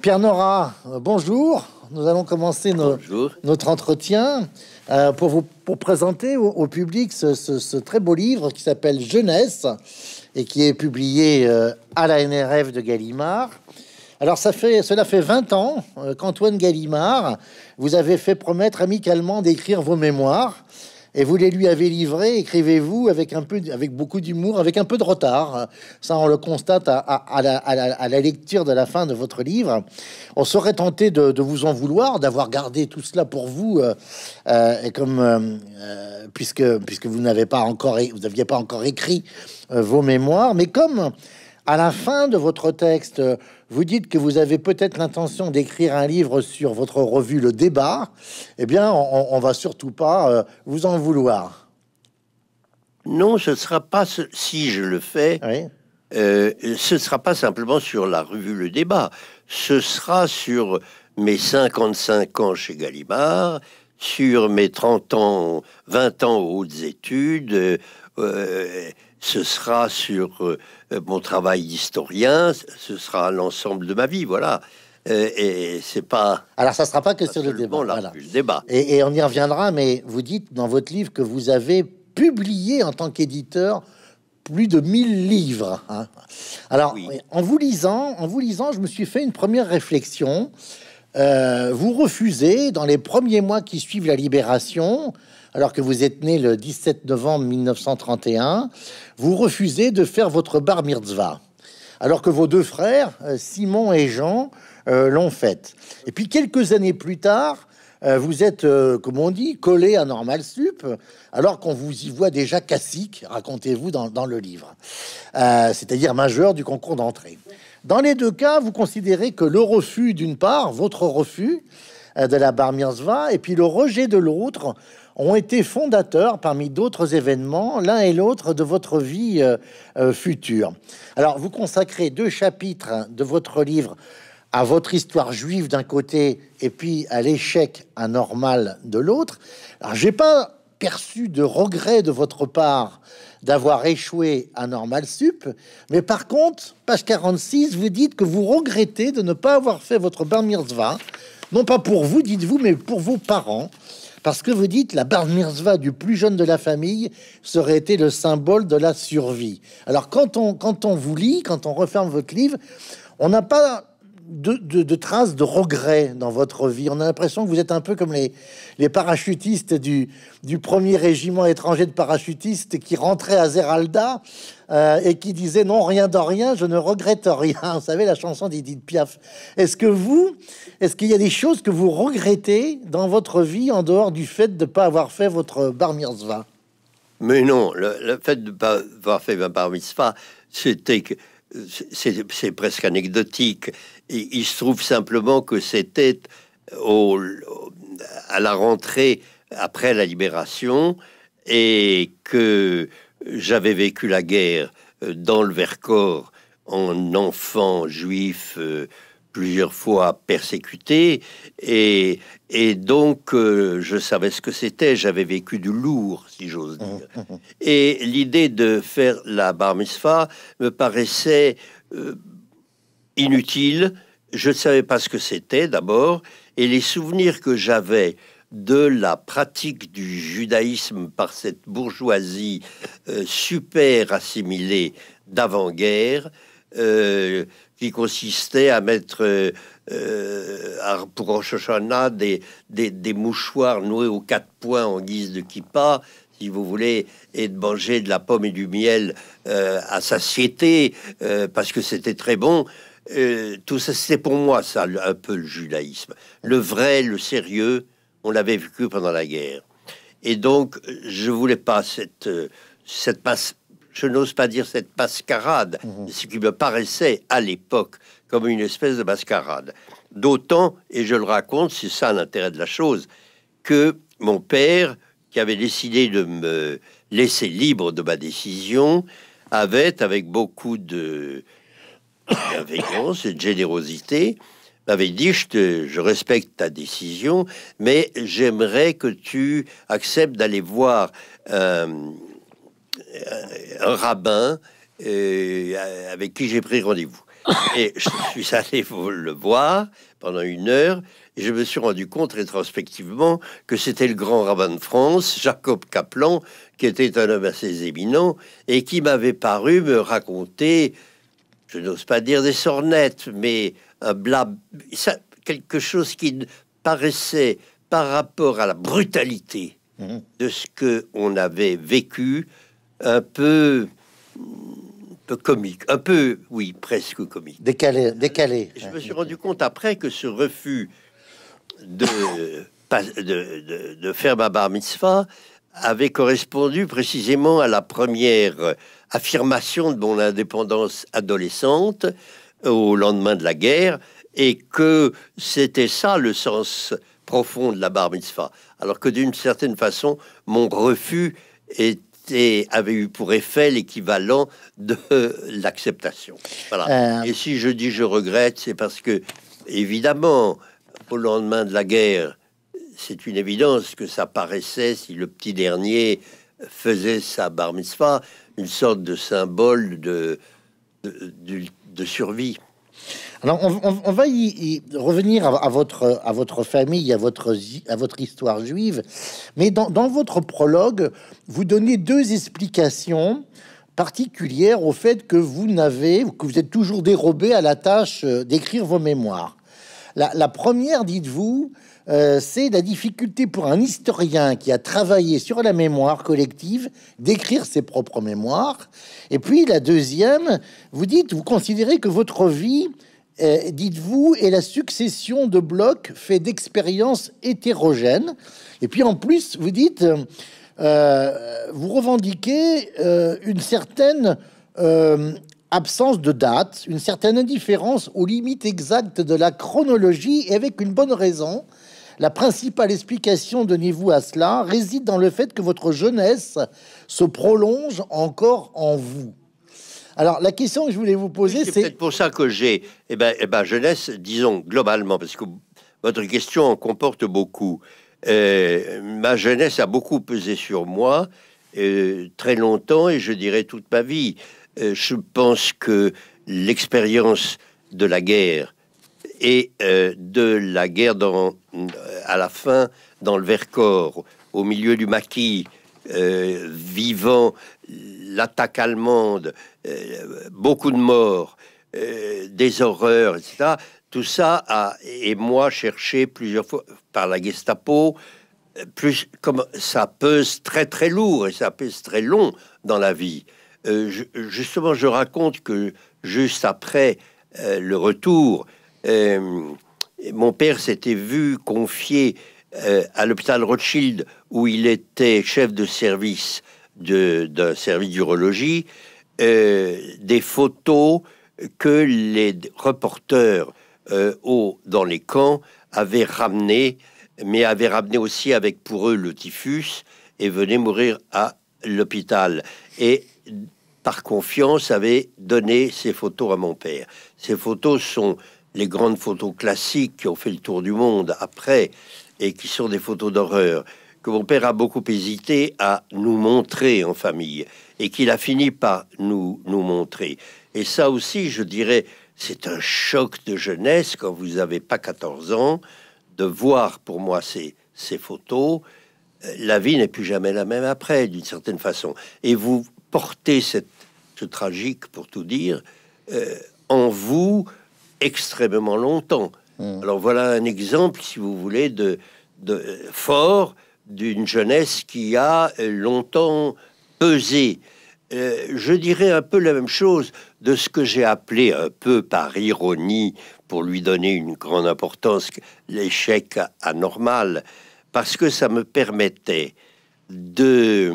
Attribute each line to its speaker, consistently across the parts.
Speaker 1: Pierre Nora, euh, bonjour. Nous allons commencer notre entretien euh, pour vous présenter au, public ce, très beau livre qui s'appelle Jeunesse et qui est publié euh, à la NRF de Gallimard. Alors cela fait 20 ans qu'Antoine Gallimard vous avait fait promettre amicalement d'écrire vos mémoires et vous les lui avez livrés, écrivez-vous avec un peu, avec beaucoup d'humour, avec un peu de retard. Ça, on le constate à, la, lecture de la fin de votre livre. On serait tenté de, vous en vouloir d'avoir gardé tout cela pour vous, euh, euh, et comme euh, puisque puisque vous n'avez pas encore, vous n'aviez pas encore écrit vos mémoires, mais comme à la fin de votre texte, vous dites que vous avez peut-être l'intention d'écrire un livre sur votre revue Le Débat. Eh bien, on, on va surtout pas euh, vous en vouloir. Non, ce sera pas
Speaker 2: si je le fais. Oui. Euh, ce sera pas simplement sur la revue Le Débat. Ce sera sur mes 55 ans chez Gallimard, sur mes 30 ans, 20 ans aux hautes études. Euh, ce sera sur euh, mon travail d'historien, ce sera l'ensemble de ma vie, voilà. Euh, et c'est pas.
Speaker 1: Alors, ça sera pas que sur le
Speaker 2: débat.
Speaker 1: Et, on y reviendra, mais vous dites dans votre livre que vous avez publié en tant qu'éditeur plus de 1000 livres. Hein. Alors, en vous lisant, en vous lisant, je me suis fait une première réflexion. Euh, vous refusez, dans les premiers mois qui suivent la libération, alors que vous êtes né le 17 novembre 1931, vous refusez de faire votre bar mitzvah, alors que vos deux frères, euh, Simon et Jean, euh, l'ont faite. Et puis quelques années plus tard, euh, vous êtes, comme on dit, collé à Normal Sup, alors qu'on vous y voit déjà cassique. racontez-vous dans, le livre, c'est-à-dire majeur du concours d'entrée. Dans les deux cas, vous considérez que le refus d'une part, votre refus, de la bar mitzvah, et puis le rejet de l'autre ont été fondateurs parmi d'autres événements, l'un et l'autre, de votre vie euh, euh, future. Alors, vous consacrez deux chapitres de votre livre à votre histoire juive d'un côté et puis à l'échec anormal de l'autre. Alors, j'ai pas perçu de regret de votre part d'avoir échoué à Normal Sup, mais par contre, page 46, vous dites que vous regrettez de ne pas avoir fait votre bar mitzvah, non pas pour vous, dites-vous, mais pour vos parents. Parce que vous dites, la bar mirzva du plus jeune de la famille serait été le symbole de la survie. Alors quand on, quand on vous lit, quand on referme votre livre, on n'a pas de, traces de regret dans votre vie. On a l'impression que vous êtes un peu comme les, les parachutistes du, du premier régiment étranger de parachutistes qui rentraient à Zeralda euh, et qui disait non, rien de rien, je ne regrette rien. Vous savez, la chanson d'Edith Piaf. Est-ce que vous, est-ce qu'il y a des choses que vous regrettez dans votre vie en dehors du fait de ne pas avoir fait votre bar mitzvah
Speaker 2: Mais non, le, fait de ne pas avoir fait ma bar mitzvah, c'était que c'est presque anecdotique. Il, il se trouve simplement que c'était au, à la rentrée après la libération et que j'avais vécu la guerre euh, dans le Vercors en enfant juif euh, plusieurs fois persécuté et, donc euh, je savais ce que c'était, j'avais vécu du lourd si j'ose dire. Mmh, mmh, mmh. Et l'idée de faire la bar mitzvah me paraissait inutile, je ne savais pas ce que c'était d'abord et les souvenirs que j'avais de la pratique du judaïsme par cette bourgeoisie euh, super assimilée d'avant-guerre, euh, qui consistait à mettre euh, pour Rosh des, mouchoirs noués aux quatre points en guise de kippa, si vous voulez, et de manger de la pomme et du miel à satiété, parce que c'était très bon. tout ça, c'est pour moi ça, un peu le judaïsme. Le vrai, le sérieux, on l'avait vécu pendant la guerre. Et donc, je voulais pas cette, euh, cette passe, je n'ose pas dire cette mascarade, mhm. ce qui me paraissait à l'époque comme une espèce de mascarade. D'autant, et je le raconte, c'est ça l'intérêt de la chose, que mon père, qui avait décidé de me laisser libre de ma décision, avait, avec beaucoup de bienveillance et de générosité, avait dit, je, te, respecte ta décision, mais j'aimerais que tu acceptes d'aller voir euh, un rabbin euh, avec qui j'ai pris rendez-vous. Et je suis allé le voir pendant une heure et je me suis rendu compte rétrospectivement que c'était le grand rabbin de France, Jacob Kaplan, qui était un homme assez éminent et qui m'avait paru me raconter je n'ose pas dire des sornettes, mais un euh, blab, quelque chose qui paraissait par rapport à la brutalité mmh. de ce que on avait vécu, un peu, comique, un peu, oui, presque comique.
Speaker 1: Décalé, décalé. Je me suis rendu
Speaker 2: compte après que ce refus de, de, de faire ma bar mitzvah avait correspondu précisément à la première affirmation de mon indépendance adolescente au lendemain de la guerre et que c'était ça le sens profond de la bar mitzvah. Alors que d'une certaine façon, mon refus était, avait eu pour effet l'équivalent de l'acceptation. Voilà. Euh. Et si je dis je regrette, c'est parce que, évidemment, au lendemain de la guerre, c'est une évidence que ça paraissait, si le petit dernier faisait sa bar mitzvah, une sorte de symbole de, de, survie.
Speaker 1: Alors, on, va y, revenir à, votre, à votre famille, à votre, à votre histoire juive. Mais dans, votre prologue, vous donnez deux explications particulières au fait que vous n'avez, que vous êtes toujours dérobé à la tâche euh, d'écrire vos mémoires. la première, dites-vous, euh, c'est la difficulté pour un historien qui a travaillé sur la mémoire collective d'écrire ses propres mémoires. Et puis la deuxième, vous dites, vous considérez que votre vie, euh, dites-vous, est la succession de blocs faits d'expériences hétérogènes. Et puis en plus, vous dites, euh, vous revendiquez une certaine absence de date, une certaine indifférence aux limites exactes de la chronologie et avec une bonne raison, la principale explication, donnez-vous à cela, réside dans le fait que votre jeunesse se prolonge encore en vous. Alors, la question que je voulais vous poser, c'est... C'est
Speaker 2: pour ça que j'ai, eh ben, eh ben, jeunesse, disons, globalement, parce que votre question en comporte beaucoup. Euh, ma jeunesse a beaucoup pesé sur moi, euh, très longtemps, et je dirais toute ma vie. Euh, je pense que l'expérience de la guerre, et euh, de la guerre euh, à la fin dans le Vercors, au milieu du maquis, euh, vivant l'attaque allemande, beaucoup de morts, des horreurs, etc. Tout ça a, et moi, cherché plusieurs fois par la Gestapo, plus comme ça pèse très très lourd et ça pèse très long dans la vie. justement, je raconte que juste après le retour, euh, mon père s'était vu confier euh, à l'hôpital Rothschild, où il était chef de service d'un service d'urologie, euh, des photos que les reporters au, dans les camps avaient ramenées, mais avaient ramené aussi avec pour eux le typhus et venaient mourir à l'hôpital. Et par confiance, avaient donné ces photos à mon père. Ces photos sont les grandes photos classiques qui ont fait le tour du monde après et qui sont des photos d'horreur que mon père a beaucoup hésité à nous montrer en famille et qu'il a fini par nous, nous montrer. Et ça aussi, je dirais, c'est un choc de jeunesse quand vous n'avez pas 14 ans de voir pour moi ces, ces photos. Euh, la vie n'est plus jamais la même après, d'une certaine façon. Et vous portez cette, ce tragique, pour tout dire, euh, en vous extrêmement longtemps. Hmm. Alors voilà un exemple, si vous voulez, de, fort d'une jeunesse qui a longtemps pesé. Euh, je dirais un peu la même chose de ce que j'ai appelé un peu par ironie, pour lui donner une grande importance, l'échec anormal, parce que ça me permettait de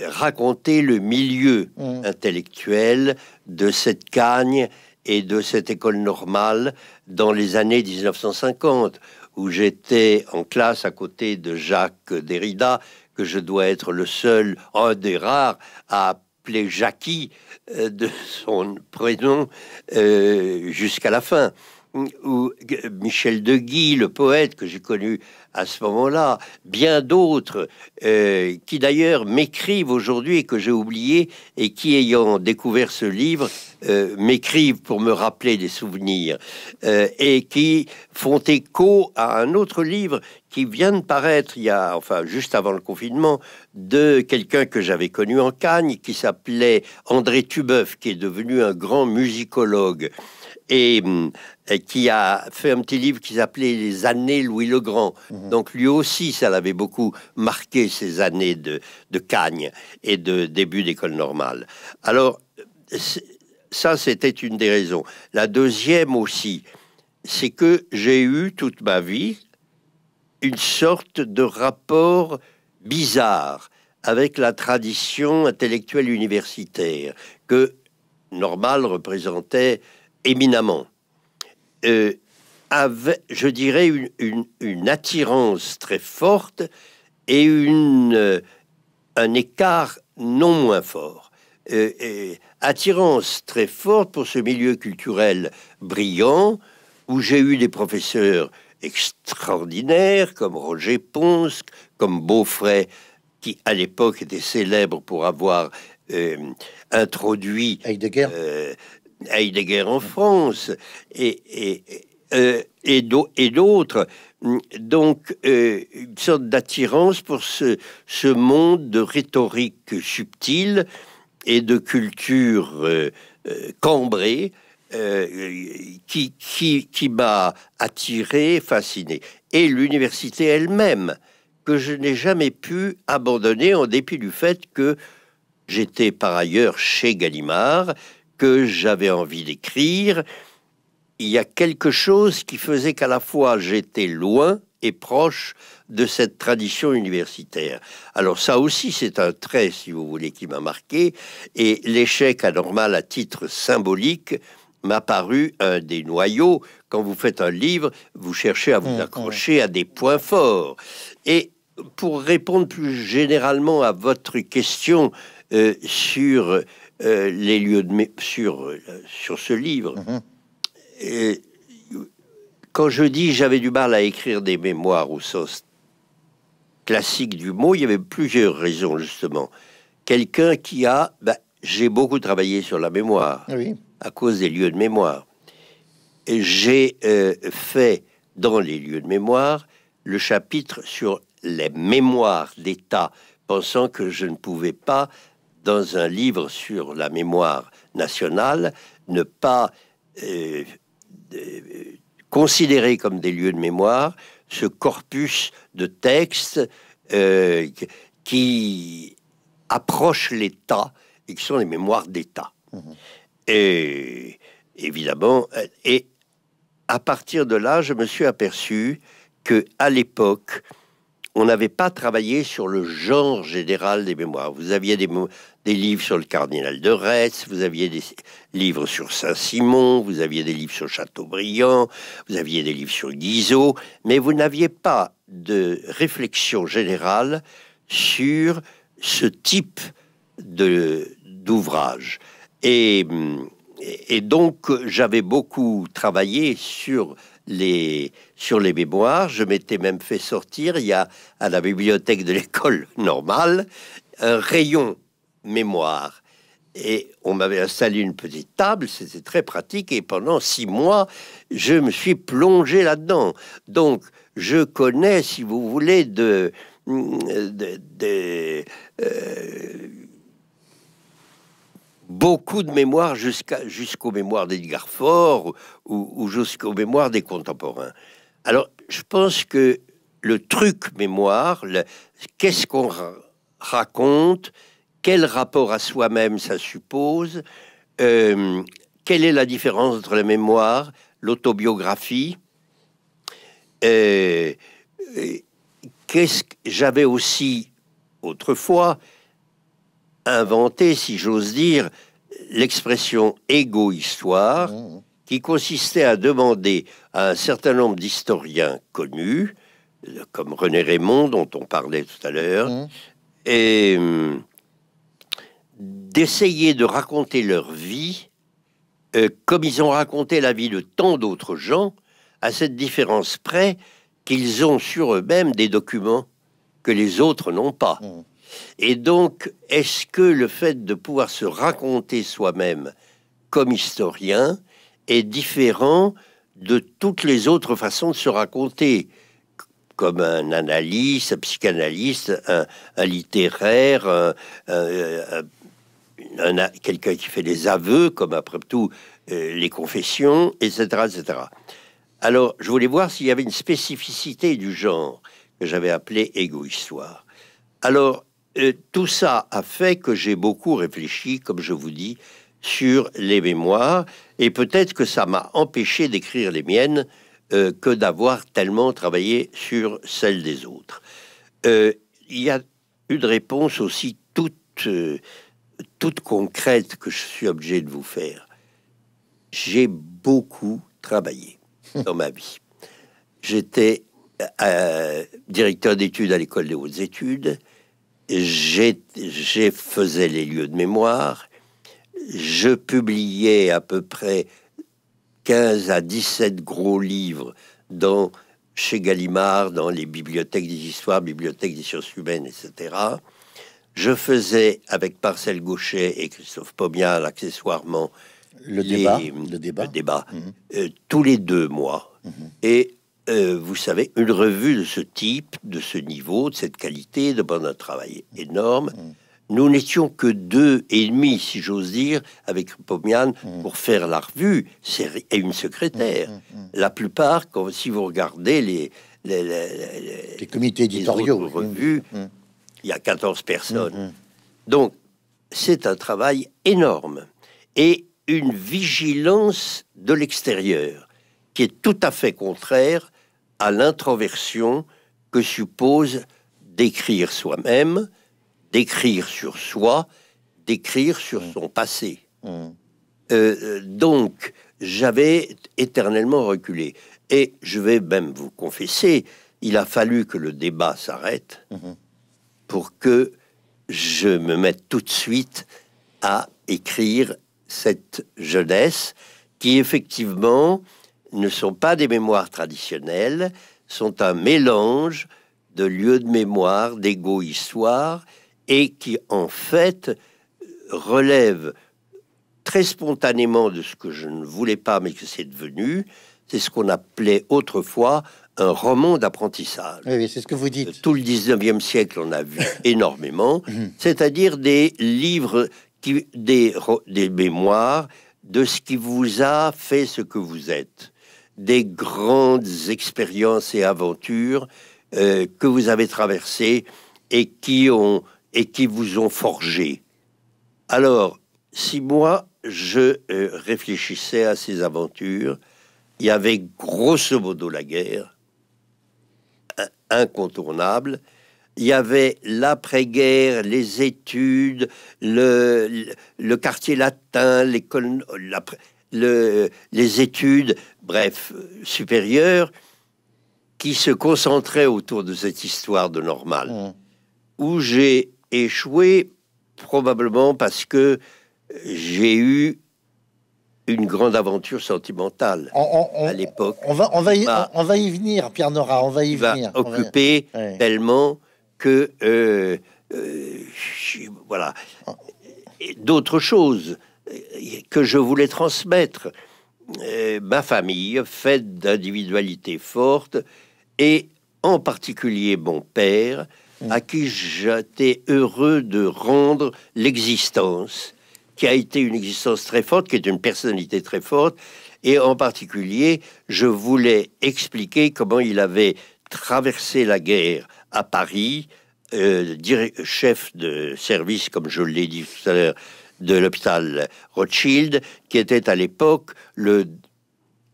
Speaker 2: raconter le milieu hmm. intellectuel de cette cagne et de cette école normale dans les années 1950, où j'étais en classe à côté de Jacques Derrida, que je dois être le seul, un des rares, à appeler Jackie euh, de son prénom euh, jusqu'à la fin. Ou euh, Michel De guy le poète que j'ai connu à ce moment-là, bien d'autres qui d'ailleurs m'écrivent aujourd'hui et que j'ai oublié et qui ayant découvert ce livre euh, m'écrivent pour me rappeler des souvenirs euh, et qui font écho à un autre livre qui vient de paraître il y a, enfin, juste avant le confinement, de quelqu'un que j'avais connu en Cagne qui s'appelait André Tubeuf, qui est devenu un grand musicologue. Et, euh, qui a fait un petit livre qui s'appelait Les années Louis le Grand. Mhm. Donc lui aussi, ça l'avait beaucoup marqué, ces années de, de Cagne et de début d'école normale. Alors, ça, c'était une des raisons. La deuxième aussi, c'est que j'ai eu toute ma vie une sorte de rapport bizarre avec la tradition intellectuelle universitaire que Normal représentait éminemment. Euh, je dirais, une, attirance très forte et une, euh, un écart non moins fort euh, attirance très forte pour ce milieu culturel brillant où j'ai eu des professeurs extraordinaires comme Roger Pons, comme Beaufray, qui à l'époque était célèbre pour avoir euh, introduit Heidegger. Euh, Heidegger en France et, et, et d'autres. Donc, une sorte d'attirance pour ce, ce monde de rhétorique subtile et de culture euh, euh, cambrée euh, qui, qui, qui m'a attiré, fasciné. Et l'université elle-même, que je n'ai jamais pu abandonner en dépit du fait que j'étais par ailleurs chez Gallimard, que j'avais envie d'écrire. Il y a quelque chose qui faisait qu'à la fois j'étais loin et proche de cette tradition universitaire. Alors ça aussi, c'est un trait, si vous voulez, qui m'a marqué, et l'échec anormal à titre symbolique m'a paru un des noyaux. Quand vous faites un livre, vous cherchez à vous mm, accrocher à des points forts. Et pour répondre plus généralement à votre question euh, sur euh, les lieux de sur euh, sur ce livre, mm-hmm. quand je dis j'avais du mal à écrire des mémoires au sens classique du mot, il y avait plusieurs raisons, justement. Quelqu'un qui a... Ben, j'ai beaucoup travaillé sur la mémoire, à cause des lieux de mémoire. J'ai euh, fait, dans les lieux de mémoire, le chapitre sur les mémoires d'État, pensant que je ne pouvais pas, dans un livre sur la mémoire nationale, ne pas... Euh, euh, considérer comme des lieux de mémoire ce corpus de textes euh, qui approche l'État et qui sont les mémoires d'État. Mmh. Et évidemment, euh, et à partir de là, je me suis aperçu que à l'époque, on n'avait pas travaillé sur le genre général des mémoires. Vous aviez des, des livres sur le cardinal de Retz, vous aviez des livres sur Saint-Simon, vous aviez des livres sur Chateaubriand, vous aviez des livres sur Guizot, mais vous n'aviez pas de réflexion générale sur ce type d'ouvrage. Et, et donc, j'avais beaucoup travaillé sur les, sur les mémoires. Je m'étais même fait sortir, il y a à la bibliothèque de l'école normale, un rayon mémoire. Et on m'avait installé une petite table, c'était très pratique, et pendant six mois, je me suis plongé là-dedans. Donc, je connais, si vous voulez, de... Euh, beaucoup de mémoires jusqu'à, jusqu'aux mémoires d'Edgar Faure ou, ou jusqu'aux mémoires des contemporains. Alors, je pense que le truc mémoire, qu'est-ce qu'on raconte, quel rapport à soi-même ça suppose, euh, quelle est la différence entre la mémoire, l'autobiographie, euh, qu'est-ce que j'avais aussi autrefois inventé, si j'ose dire, l'expression égo-histoire, mmh. qui consistait à demander à un certain nombre d'historiens connus, comme René Raymond, dont on parlait tout à l'heure, mmh. et hum, d'essayer de raconter leur vie euh, comme ils ont raconté la vie de tant d'autres gens, à cette différence près qu'ils ont sur eux-mêmes des documents que les autres n'ont pas. Mmh. Et donc, est-ce que le fait de pouvoir se raconter soi-même comme historien est différent de toutes les autres façons de se raconter comme un analyste, un psychanalyste, un, littéraire, quelqu'un qui fait des aveux, comme après tout euh, les confessions, etc., etc. Alors, je voulais voir s'il y avait une spécificité du genre que j'avais appelé égo-histoire. Alors, euh, tout ça a fait que j'ai beaucoup réfléchi, comme je vous dis, sur les mémoires, et peut-être que ça m'a empêché d'écrire les miennes euh, que d'avoir tellement travaillé sur celles des autres. Euh, il y a une réponse aussi toute, toute concrète que je suis obligé de vous faire. J'ai
Speaker 1: beaucoup
Speaker 2: travaillé dans ma vie. J'étais directeur d'études à l'école des hautes études j'ai faisais les lieux de mémoire, je publiais à peu près 15 à 17 gros livres dans, chez Gallimard, dans les bibliothèques des histoires, bibliothèques des sciences humaines, etc. Je faisais avec Marcel Gaucher et Christophe Pomial, accessoirement, le, débat, le débat, débat. Mhm. Euh, tous les deux mois. Mhm. Et euh, vous savez, une revue de ce type, de ce niveau, de cette qualité, demande un travail énorme. Mm. Nous n'étions que deux et demi, si j'ose dire, avec Pomian mm. pour faire la revue et une secrétaire. Mm, la plupart, quand, si vous regardez les, les, comités éditoriaux, revues, il y a 14 personnes. Donc, c'est un travail énorme et une vigilance de l'extérieur qui est tout à fait contraire à l'introversion que suppose d'écrire soi-même, d'écrire sur soi, d'écrire sur mm. son passé. Mm. Euh, euh, donc, j'avais éternellement reculé. Et je vais même vous confesser, il a fallu que le débat s'arrête mm-hmm. pour que je me mette tout de suite à écrire cette jeunesse qui, effectivement, ne sont pas des mémoires traditionnelles, sont un mélange de lieux de mémoire, d'égo-histoire, et qui en fait relève très spontanément de ce que je ne voulais pas, mais que c'est devenu, c'est ce qu'on appelait autrefois un roman d'apprentissage. Oui, c'est ce que vous dites. Tout le 19e siècle, on a vu énormément, mhm. c'est-à-dire des livres, des mémoires de ce qui vous a fait ce que vous êtes des grandes expériences et aventures euh, que vous avez traversées et qui, ont, et qui vous ont forgé. Alors, si moi, je euh, réfléchissais à ces aventures, il y avait grosso modo la guerre, incontournable, il y avait l'après-guerre, les études, le, le, quartier latin, l'école les études, bref, supérieures, qui se concentraient autour de cette histoire de Normal, mmh. où j'ai échoué probablement parce que j'ai eu une grande aventure sentimentale à l'époque. On
Speaker 1: va, y, venir, Pierre Nora, on va y venir. tellement que...
Speaker 2: Euh, euh, voilà. Ah. D'autres choses que je voulais transmettre. Euh, ma famille, faite d'individualités fortes, et en particulier mon père, mm. à qui j'étais heureux de rendre l'existence, qui a été une existence très forte, qui est une personnalité très forte, et en particulier, je voulais expliquer comment il avait traversé la guerre à Paris, euh, chef de service, comme je l'ai dit tout à l'heure, de l'hôpital Rothschild, qui était à l'époque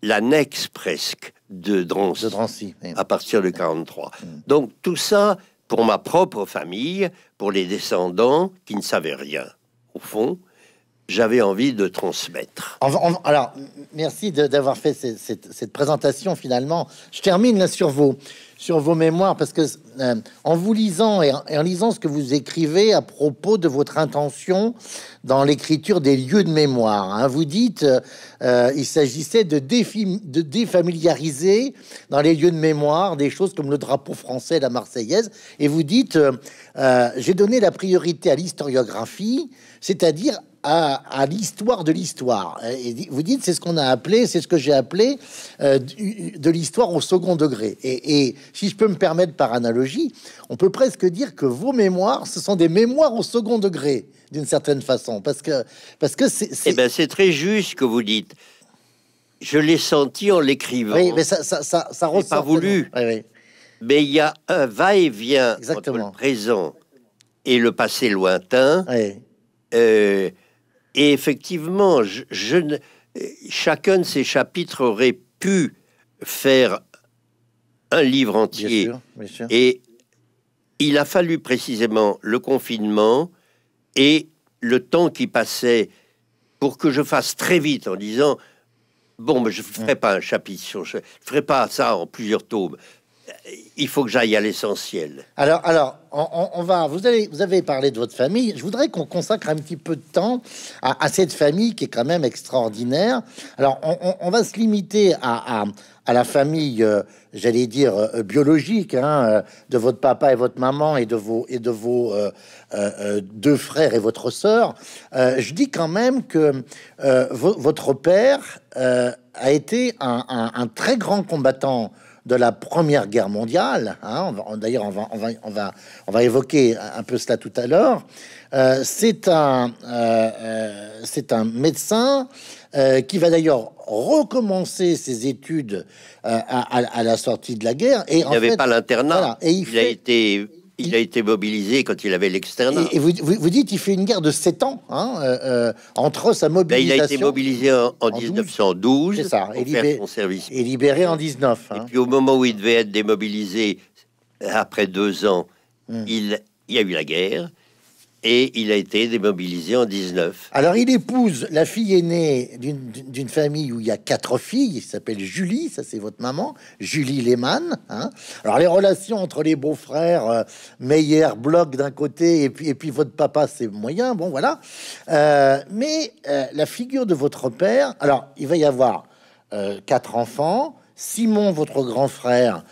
Speaker 2: l'annexe presque de Drancy, à partir de 1943. Mm. Donc tout ça, pour ma propre famille, pour les descendants qui ne savaient rien, au fond, j'avais envie de transmettre.
Speaker 1: alors, merci d'avoir fait cette, cette, présentation finalement. Je termine là sur vos, sur vos mémoires, parce que euh, en vous lisant et en, lisant ce que vous écrivez à propos de votre intention dans l'écriture des lieux de mémoire, hein, vous dites euh, euh, il s'agissait de, de défamiliariser dans les lieux de mémoire des choses comme le drapeau français, la Marseillaise, et vous dites j'ai donné la priorité à l'historiographie, c'est-à-dire à, l'histoire de l'histoire. Et vous dites, c'est ce qu'on a appelé, c'est ce que j'ai appelé euh, de l'histoire au second degré. Et, si je peux me permettre par analogie, on peut presque dire que vos mémoires, ce sont des mémoires au second degré, d'une certaine façon, parce que parce que c'est.
Speaker 2: c'est eh ben, très juste ce que vous dites. Je l'ai senti en l'écrivant. Oui, mais ça,
Speaker 1: ça, ça, ça Pas
Speaker 2: voulu. Mais il y a un va-et-vient entre le présent et le passé lointain. Oui. Euh, et effectivement, je, chacun de ces chapitres aurait pu faire un livre entier. Et il a fallu précisément le confinement et le temps qui passait pour que je fasse très vite en disant bon, mais je ne ferai hein. pas un chapitre je ne ferai pas ça en plusieurs tomes il faut que j'aille à l'essentiel.
Speaker 1: Alors, alors, on, va. Vous avez, vous avez parlé de votre famille. Je voudrais qu'on consacre un petit peu de temps à, cette famille qui est quand même extraordinaire. Alors, on, va se limiter à, la famille, euh, j'allais dire euh, biologique, hein, euh, de votre papa et votre maman et de vos et de vos deux frères et votre sœur. je dis quand même que votre père a été un très grand combattant de la Première Guerre mondiale. Hein, d'ailleurs, on va, évoquer un peu cela tout à l'heure. Euh, euh, euh, c'est un, médecin qui va d'ailleurs recommencer ses études à, la sortie de la guerre. Et il n'avait avait pas l'internat.
Speaker 2: il, a été il a été mobilisé quand il avait l'externat. Et,
Speaker 1: vous, dites qu'il fait une guerre de 7 ans hein, euh, euh, entre sa mobilisation. il a été
Speaker 2: mobilisé en, 1912 C'est ça, et, libéré, service. et libéré
Speaker 1: en 19. Hein. Et
Speaker 2: puis au moment où il devait être démobilisé, après deux ans, hum. il y a eu la guerre et il a été démobilisé en 19.
Speaker 1: Alors il épouse la fille aînée d'une famille où il y a quatre filles, il s'appelle Julie, ça c'est votre maman, Julie Lehmann. Hein. Alors les relations entre les beaux-frères, euh, Meyer, d'un côté, et puis, et puis votre papa c'est moyen, bon voilà. Euh, mais euh, la figure de votre père, alors il va y avoir euh, quatre enfants, Simon votre grand frère,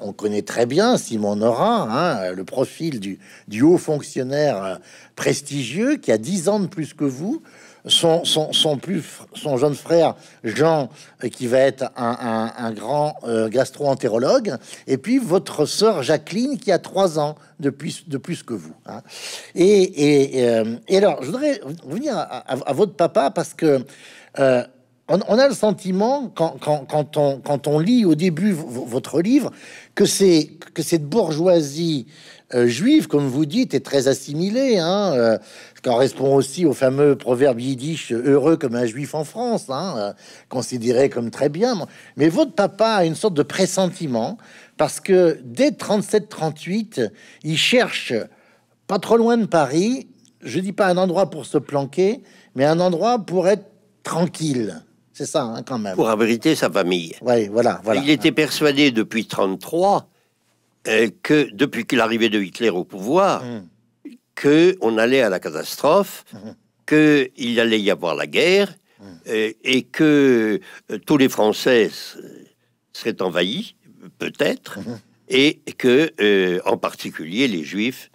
Speaker 1: on connaît très bien, Simon Nora, hein, le profil du, du, haut fonctionnaire euh, prestigieux qui a dix ans de plus que vous, son, son, plus, son jeune frère Jean, euh, qui va être un, grand euh, gastro-entérologue, et puis votre sœur Jacqueline, qui a trois ans de plus, de plus que vous. Hein. Et, alors, je voudrais revenir à, votre papa parce que on, a le sentiment, quand, on, lit au début votre livre, que, cette bourgeoisie euh, juive, comme vous dites, est très assimilée, hein, correspond euh, aussi au fameux proverbe yiddish heureux comme un juif en France, hein, euh, considéré comme très bien. Mais votre papa a une sorte de pressentiment parce que dès 37-38, il cherche pas trop loin de Paris, je ne dis pas un endroit pour se planquer, mais un endroit pour être tranquille. C'est ça, hein, quand même. Pour
Speaker 2: abriter sa famille.
Speaker 1: Oui, voilà, Il
Speaker 2: était persuadé depuis 1933 euh, que, depuis l'arrivée de Hitler au pouvoir, hmm. qu'on allait à la catastrophe, hmm. qu'il allait y avoir la guerre, hmm. euh, et que euh, tous les Français seraient envahis, peut-être, et que, en particulier, les Juifs,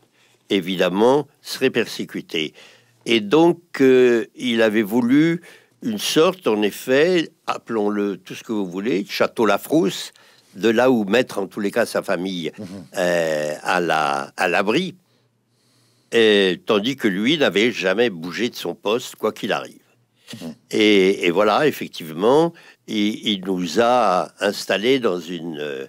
Speaker 2: évidemment, seraient persécutés. Et donc, il avait voulu une sorte, en effet, appelons-le tout ce que vous voulez, Château Lafrousse, de là où mettre en tous les cas sa famille mhm. euh, à la à l'abri, tandis que lui n'avait jamais bougé de son poste, quoi qu'il arrive. Mhm. Et, voilà, effectivement, il, il, nous a installés dans une euh,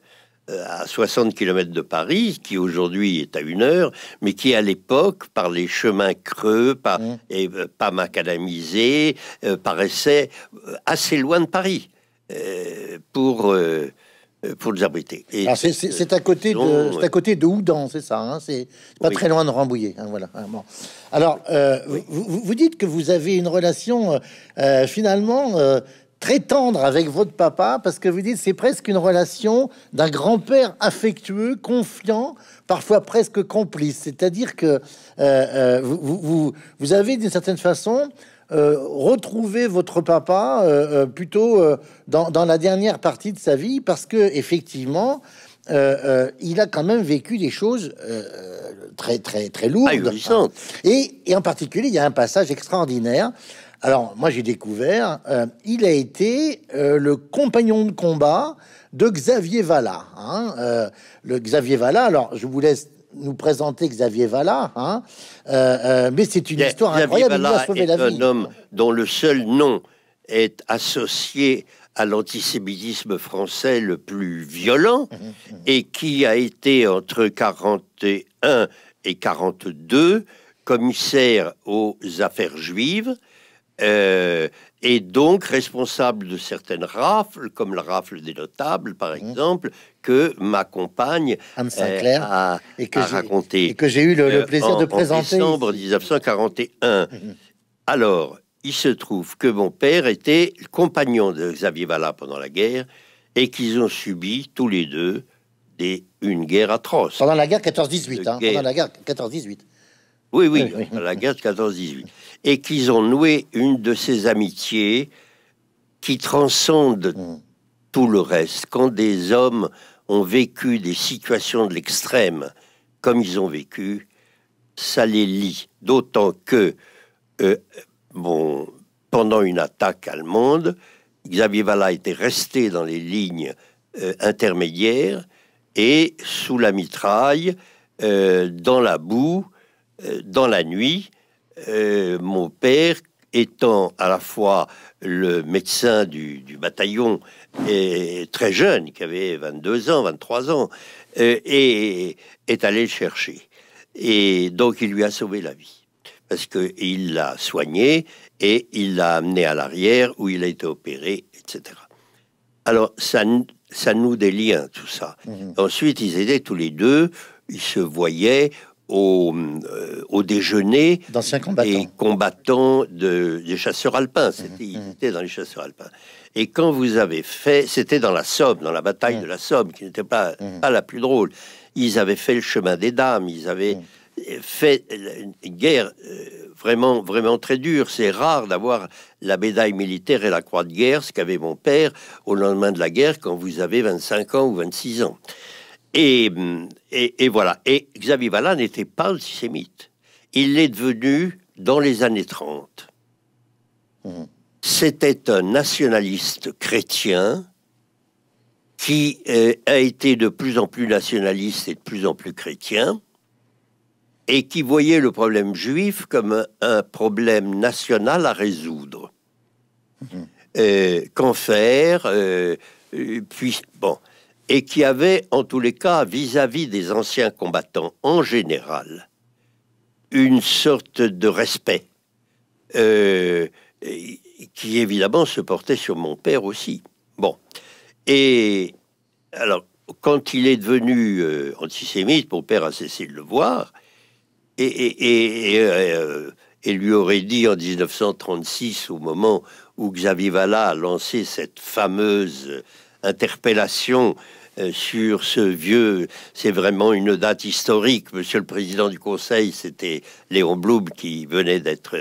Speaker 2: euh, à 60 km de Paris, qui aujourd'hui est à une heure, mais qui à l'époque, par les chemins creux, mmh. et euh, pas macadamisés, euh, paraissait assez loin de Paris pour, pour les abriter. C'est à, côté de, à
Speaker 1: côté de Houdan, c'est ça hein, C'est pas très loin de Rambouillet. Hein, voilà. Hein, Alors, vous, vous, dites que vous avez une relation, finalement très tendre avec votre papa parce que vous dites c'est presque une relation d'un grand-père affectueux, confiant, parfois presque complice. C'est-à-dire que euh, euh, vous, vous, avez d'une certaine façon euh, retrouvé votre papa plutôt dans, la dernière partie de sa vie parce que effectivement. il a quand même vécu des choses très très très lourdes. Ah, et, et en particulier, il y a un passage extraordinaire alors, moi, j'ai découvert, euh, il a été euh, le compagnon de combat de Xavier Vallat. Hein. Euh, le Xavier Vallat, alors, je vous laisse nous présenter Xavier Vallat, hein. mais c'est une histoire incroyable. Xavier a est un
Speaker 2: homme dont le seul nom est associé à l'antisémitisme français le plus violent mmh, mmh, mmh. et qui a été entre 41 et 42 commissaire aux affaires juives euh, et donc responsable de certaines rafles, comme la rafle des notables, par mhm. exemple, que ma compagne euh, a, et raconté. Et que j'ai eu le, euh, plaisir de présenter. En décembre 1941. Mhm. Alors, il se trouve que mon père était compagnon de Xavier Vallat pendant la guerre et qu'ils ont subi tous les deux des, une guerre atroce.
Speaker 1: Pendant la guerre 14-18. Hein, pendant la guerre 14-18.
Speaker 2: Oui, oui, la guerre 14-18 et qu'ils ont noué une de ces amitiés qui transcendent mmh. tout le reste. Quand des hommes ont vécu des situations de l'extrême comme ils ont vécu, ça les lie. D'autant que, euh, bon, pendant une attaque allemande, Xavier Valla était resté dans les lignes euh, intermédiaires et sous la mitraille, euh, dans la boue, dans la nuit, euh, mon père étant à la fois le médecin du, bataillon et très jeune, qui avait 22 ans, 23 ans, euh, et est allé le chercher. Et donc il lui a sauvé la vie. Parce qu'il l'a soigné et il l'a amené à l'arrière où il a été opéré, etc. Alors ça, nous noue des liens, hein, tout ça. Mmh. Ensuite, ils étaient tous les deux, ils se voyaient au, euh, au déjeuner d'anciens combattants, des, combattants des chasseurs alpins. Mhm, c'était, mhm. dans les chasseurs alpins. Et quand vous avez fait, c'était dans la Somme, dans la bataille mhm. de la Somme, qui n'était pas, la plus drôle. Ils avaient fait le chemin des dames, ils avaient fait une guerre euh, vraiment, vraiment très dure. C'est rare d'avoir la médaille militaire et la croix de guerre, ce qu'avait mon père au lendemain de la guerre quand vous avez 25 ans ou 26 ans. Et, et, voilà. Et Xavier Vallat n'était pas antisémite. Il l'est devenu dans les années 30. Mhm. C'était un nationaliste chrétien qui euh, a été de plus en plus nationaliste et de plus en plus chrétien et qui voyait le problème juif comme un, problème national à résoudre. Mhm. Euh, qu'en faire euh, puis, Bon, et qui avait, en tous les cas, vis-à-vis des anciens combattants en général, une sorte de respect euh, qui, évidemment, se portait sur mon père aussi. Bon. Et alors, quand il est devenu euh, antisémite, mon père a cessé de le voir et, et, euh, lui aurait dit en 1936, au moment où Xavier Vallat a lancé cette fameuse interpellation euh, sur ce vieux, c'est vraiment une date historique. Monsieur le président du Conseil, c'était Léon Blum qui venait d'être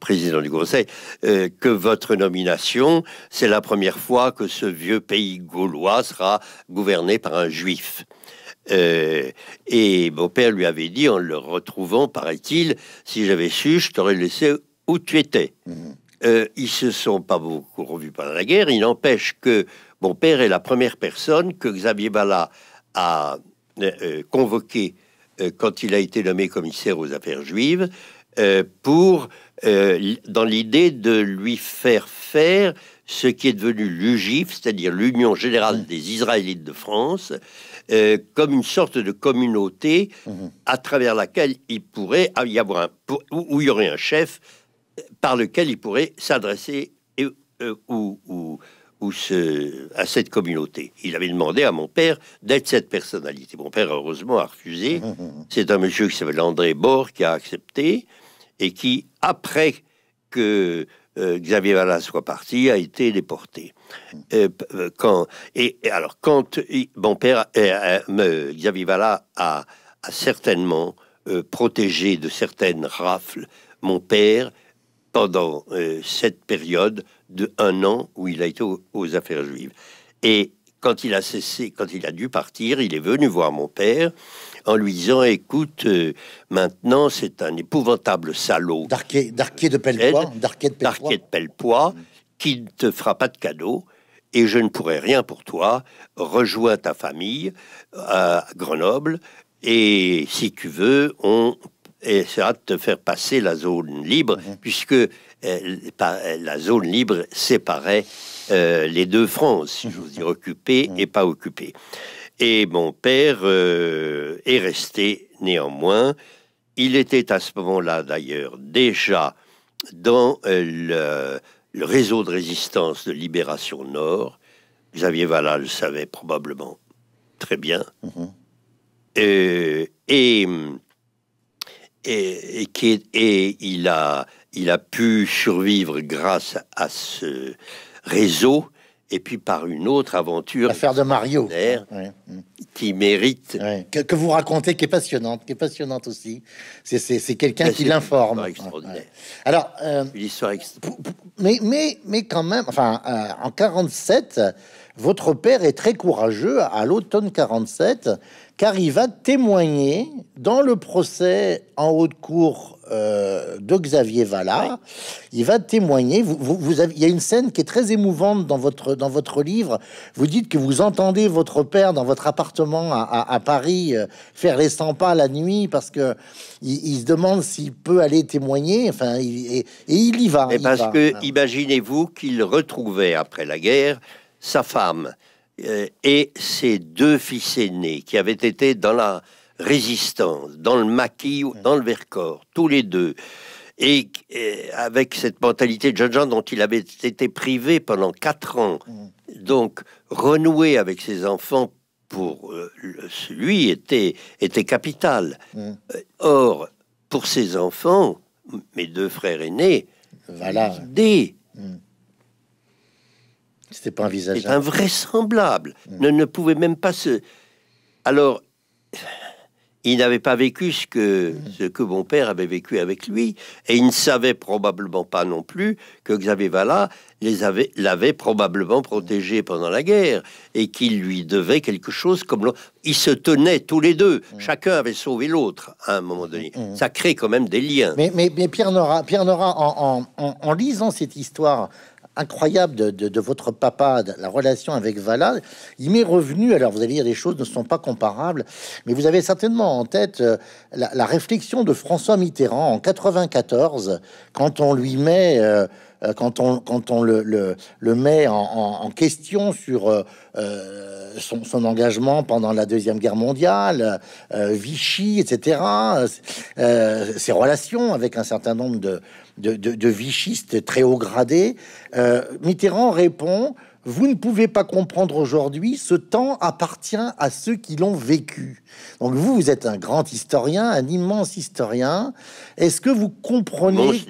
Speaker 2: président du Conseil, euh, que votre nomination, c'est la première fois que ce vieux pays gaulois sera gouverné par un juif. Euh, et mon père lui avait dit, en le retrouvant, paraît-il, si j'avais su, je t'aurais laissé où tu étais. Mmh. ils se sont pas beaucoup revus pendant la guerre. Il n'empêche que mon père est la première personne que Xavier Bala a convoqué euh, convoquée euh, quand il a été nommé commissaire aux affaires juives euh, pour, dans l'idée de lui faire faire ce qui est devenu l'UGIF, c'est-à-dire l'Union générale mmh. des Israélites de France, comme une sorte de communauté mmh. à travers laquelle il pourrait y avoir un, où il y aurait un chef par lequel il pourrait s'adresser ou à cette communauté. Il avait demandé à mon père d'être cette personnalité. Mon père, heureusement, a refusé. C'est un monsieur qui s'appelle André Bord qui a accepté et qui, après que euh, Xavier Vallat soit parti, a été déporté. Hmm. Euh, euh, quand, et, alors, quand mon père, Xavier Vallat a, a, certainement protégé de certaines rafles mon père pendant cette période de un an où il a été aux, affaires juives. Et quand il a cessé, quand il a dû partir, il est venu voir mon père en lui disant Écoute, euh, maintenant c'est un épouvantable salaud. Darquet, de Pellepoix. Darquet de mm. qui ne te fera pas de cadeau et je ne pourrai rien pour toi. Rejoins ta famille euh, à Grenoble et si tu veux, on essaiera de te faire passer la zone libre, mm-hmm. puisque la zone libre séparait euh, les deux France, si je vous dire, occupée mm. et pas occupée. Et mon père euh, est resté néanmoins. Il était à ce moment-là d'ailleurs déjà dans euh, le, réseau de résistance de Libération Nord. Xavier Vallat le savait probablement très bien. Mm-hmm. et, et, et il a il a pu survivre grâce à ce réseau et puis par une autre aventure. L'affaire de Mario. Qui mérite.
Speaker 1: Que, vous racontez, qui est passionnante, qui est passionnante aussi. C'est quelqu'un qui l'informe. Alors. Euh, mais, mais quand même, enfin, euh, en 47, votre père est très courageux à l'automne 47 car il va témoigner dans le procès en haute cour euh, de Xavier Vallat. Il va témoigner. Vous, il y a une scène qui est très émouvante dans votre, dans votre livre. Vous dites que vous entendez votre père dans votre appartement à, Paris euh, faire les 100 pas la nuit parce que il, se demande s'il peut aller témoigner. Enfin, et, il y va. Et parce que,
Speaker 2: imaginez-vous qu'il retrouvait après la guerre sa femme euh, et ses deux fils aînés qui avaient été dans la résistance, dans le maquis, dans le Vercors, tous les deux. Et, euh, avec cette mentalité de John gens dont il avait été privé pendant quatre ans. Mm. Donc, renouer avec ses enfants pour euh, lui était, était capital. Mm. Or, pour ses enfants, mes deux frères aînés, voilà. dès c'était pas envisageable. C'est invraisemblable. Mm. Ne, ne pouvait même pas se. Alors, il n'avait pas vécu ce que, mm. ce que mon père avait vécu avec lui, et il ne savait probablement pas non plus que Xavier Vallat l'avait probablement protégé pendant la guerre, et qu'il lui devait quelque chose comme... Ils se tenaient tous les deux, mm. chacun avait sauvé l'autre à un moment donné. Ça crée quand même des liens.
Speaker 1: Mais, mais, Pierre Nora, Pierre Nora en lisant cette histoire incroyable de, votre papa, la relation avec Vala, il m'est revenu, alors vous allez dire les choses ne sont pas comparables, mais vous avez certainement en tête euh, la, réflexion de François Mitterrand en 94, quand on lui met... Euh, euh, quand on, quand on le, le, met en, question sur son, engagement pendant la Deuxième Guerre mondiale, Vichy, etc., ses relations avec un certain nombre de, de, vichistes très haut gradés. Euh, Mitterrand répond vous ne pouvez pas comprendre aujourd'hui, ce temps appartient à ceux qui l'ont vécu. Donc vous, vous êtes un grand historien, un immense historien. Est-ce que vous comprenez...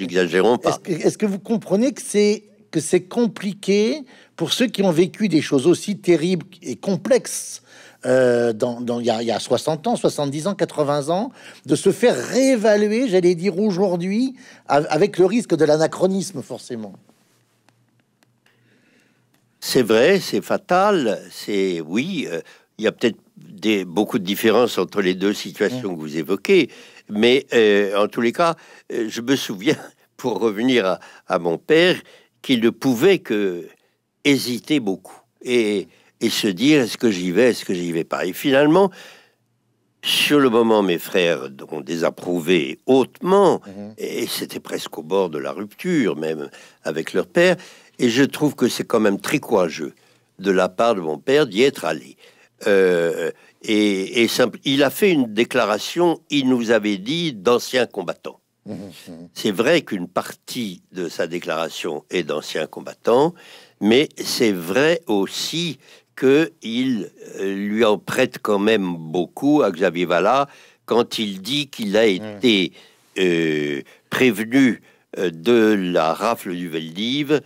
Speaker 1: pas. Est-ce que, vous comprenez que c'est que c'est compliqué pour ceux qui ont vécu des choses aussi terribles et complexes euh, dans, il, y a, 60 ans, 70 ans, 80 ans, de se faire réévaluer, j'allais dire aujourd'hui, avec le risque de l'anachronisme forcément.
Speaker 2: C'est vrai, c'est fatal, c'est oui, euh, il y a peut-être des, beaucoup de différences entre les deux situations que vous évoquez, mais euh, en tous les cas, je me souviens, pour revenir à, à mon père, qu'il ne pouvait que hésiter beaucoup. Et et se dire est-ce que j'y vais, est-ce que j'y vais pas. Et finalement, sur le moment, mes frères ont désapprouvé hautement, mhm. et c'était presque au bord de la rupture même avec leur père, et je trouve que c'est quand même très courageux de la part de mon père d'y être allé. Euh, et, simple, il a fait une déclaration, il nous avait dit d'anciens combattants. Mhm, mhm. C'est vrai qu'une partie de sa déclaration est d'anciens combattants, mais c'est vrai aussi qu'il euh, lui en prête quand même beaucoup à Xavier Vallat quand il dit qu'il a mm. été euh, prévenu euh, de la rafle du Veldiv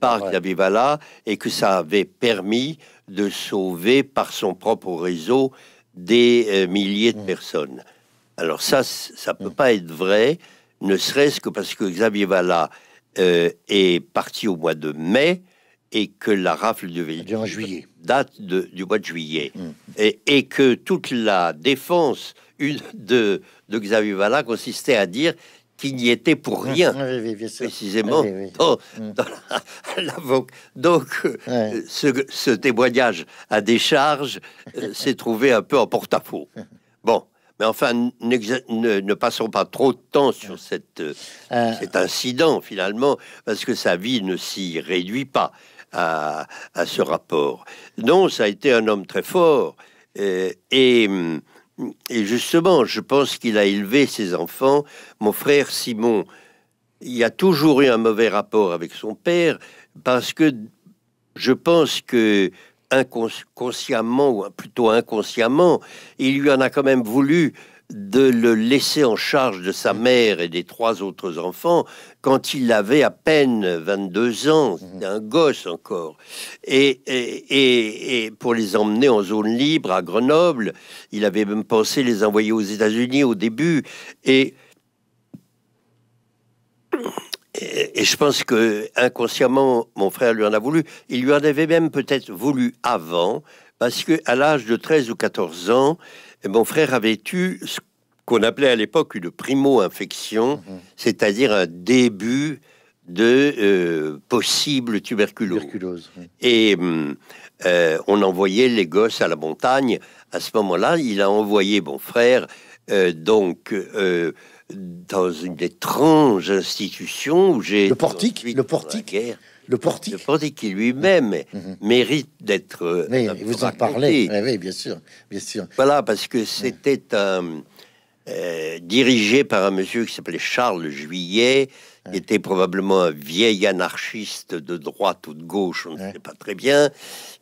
Speaker 2: par Xavier Vallat et que ça avait permis de sauver par son propre réseau des milliers de mm. personnes. Alors ça, ça peut mm. pas être vrai, ne serait-ce que parce que Xavier Vallat est parti au mois de mai et que la rafle du véhicule juillet. date du mois de juillet, mm. et, que toute la défense une, de, de Xavier Vallat consistait à dire qu'il n'y était pour mm. rien, précisément dans, Donc, ce, témoignage à décharge euh, s'est trouvé un peu en porte-à-faux. Bon, mais enfin, ne, passons pas trop de temps sur cette, euh, euh, cet incident, finalement, parce que sa vie ne s'y réduit pas à, ce rapport. Non, ça a été un homme très fort. Euh, et, mm, et, justement, je pense qu'il a élevé ses enfants. Mon frère Simon, il a toujours eu un mauvais rapport avec son père parce que je pense que inconsciemment ou plutôt inconsciemment, il lui en a quand même voulu de le laisser en charge de sa mère et des trois autres enfants quand il avait à peine 22 ans, d'un mhm. gosse encore, et, pour les emmener en zone libre à Grenoble. Il avait même pensé les envoyer aux États-Unis au début, et, et, je pense que inconsciemment, mon frère lui en a voulu. Il lui en avait même peut-être voulu avant, parce que à l'âge de 13 ou 14 ans, eh, mon frère avait eu ce qu'on appelait à l'époque une primo-infection, mhm. c'est-à-dire un début de euh, possible tuberculose. Et euh, euh, on envoyait les gosses à la montagne. À ce moment-là, il a envoyé mon frère donc dans une étrange institution où j'ai le portique, le portique le portique. Le portique qui lui-même mhm. mérite d'être. Euh, vous en parlez. Oui, bien sûr, bien sûr. Voilà, parce que c'était un. Euh, dirigé par un monsieur qui s'appelait Charles Juillet, qui était probablement un vieil anarchiste de droite ou de gauche, on ne sait pas très bien,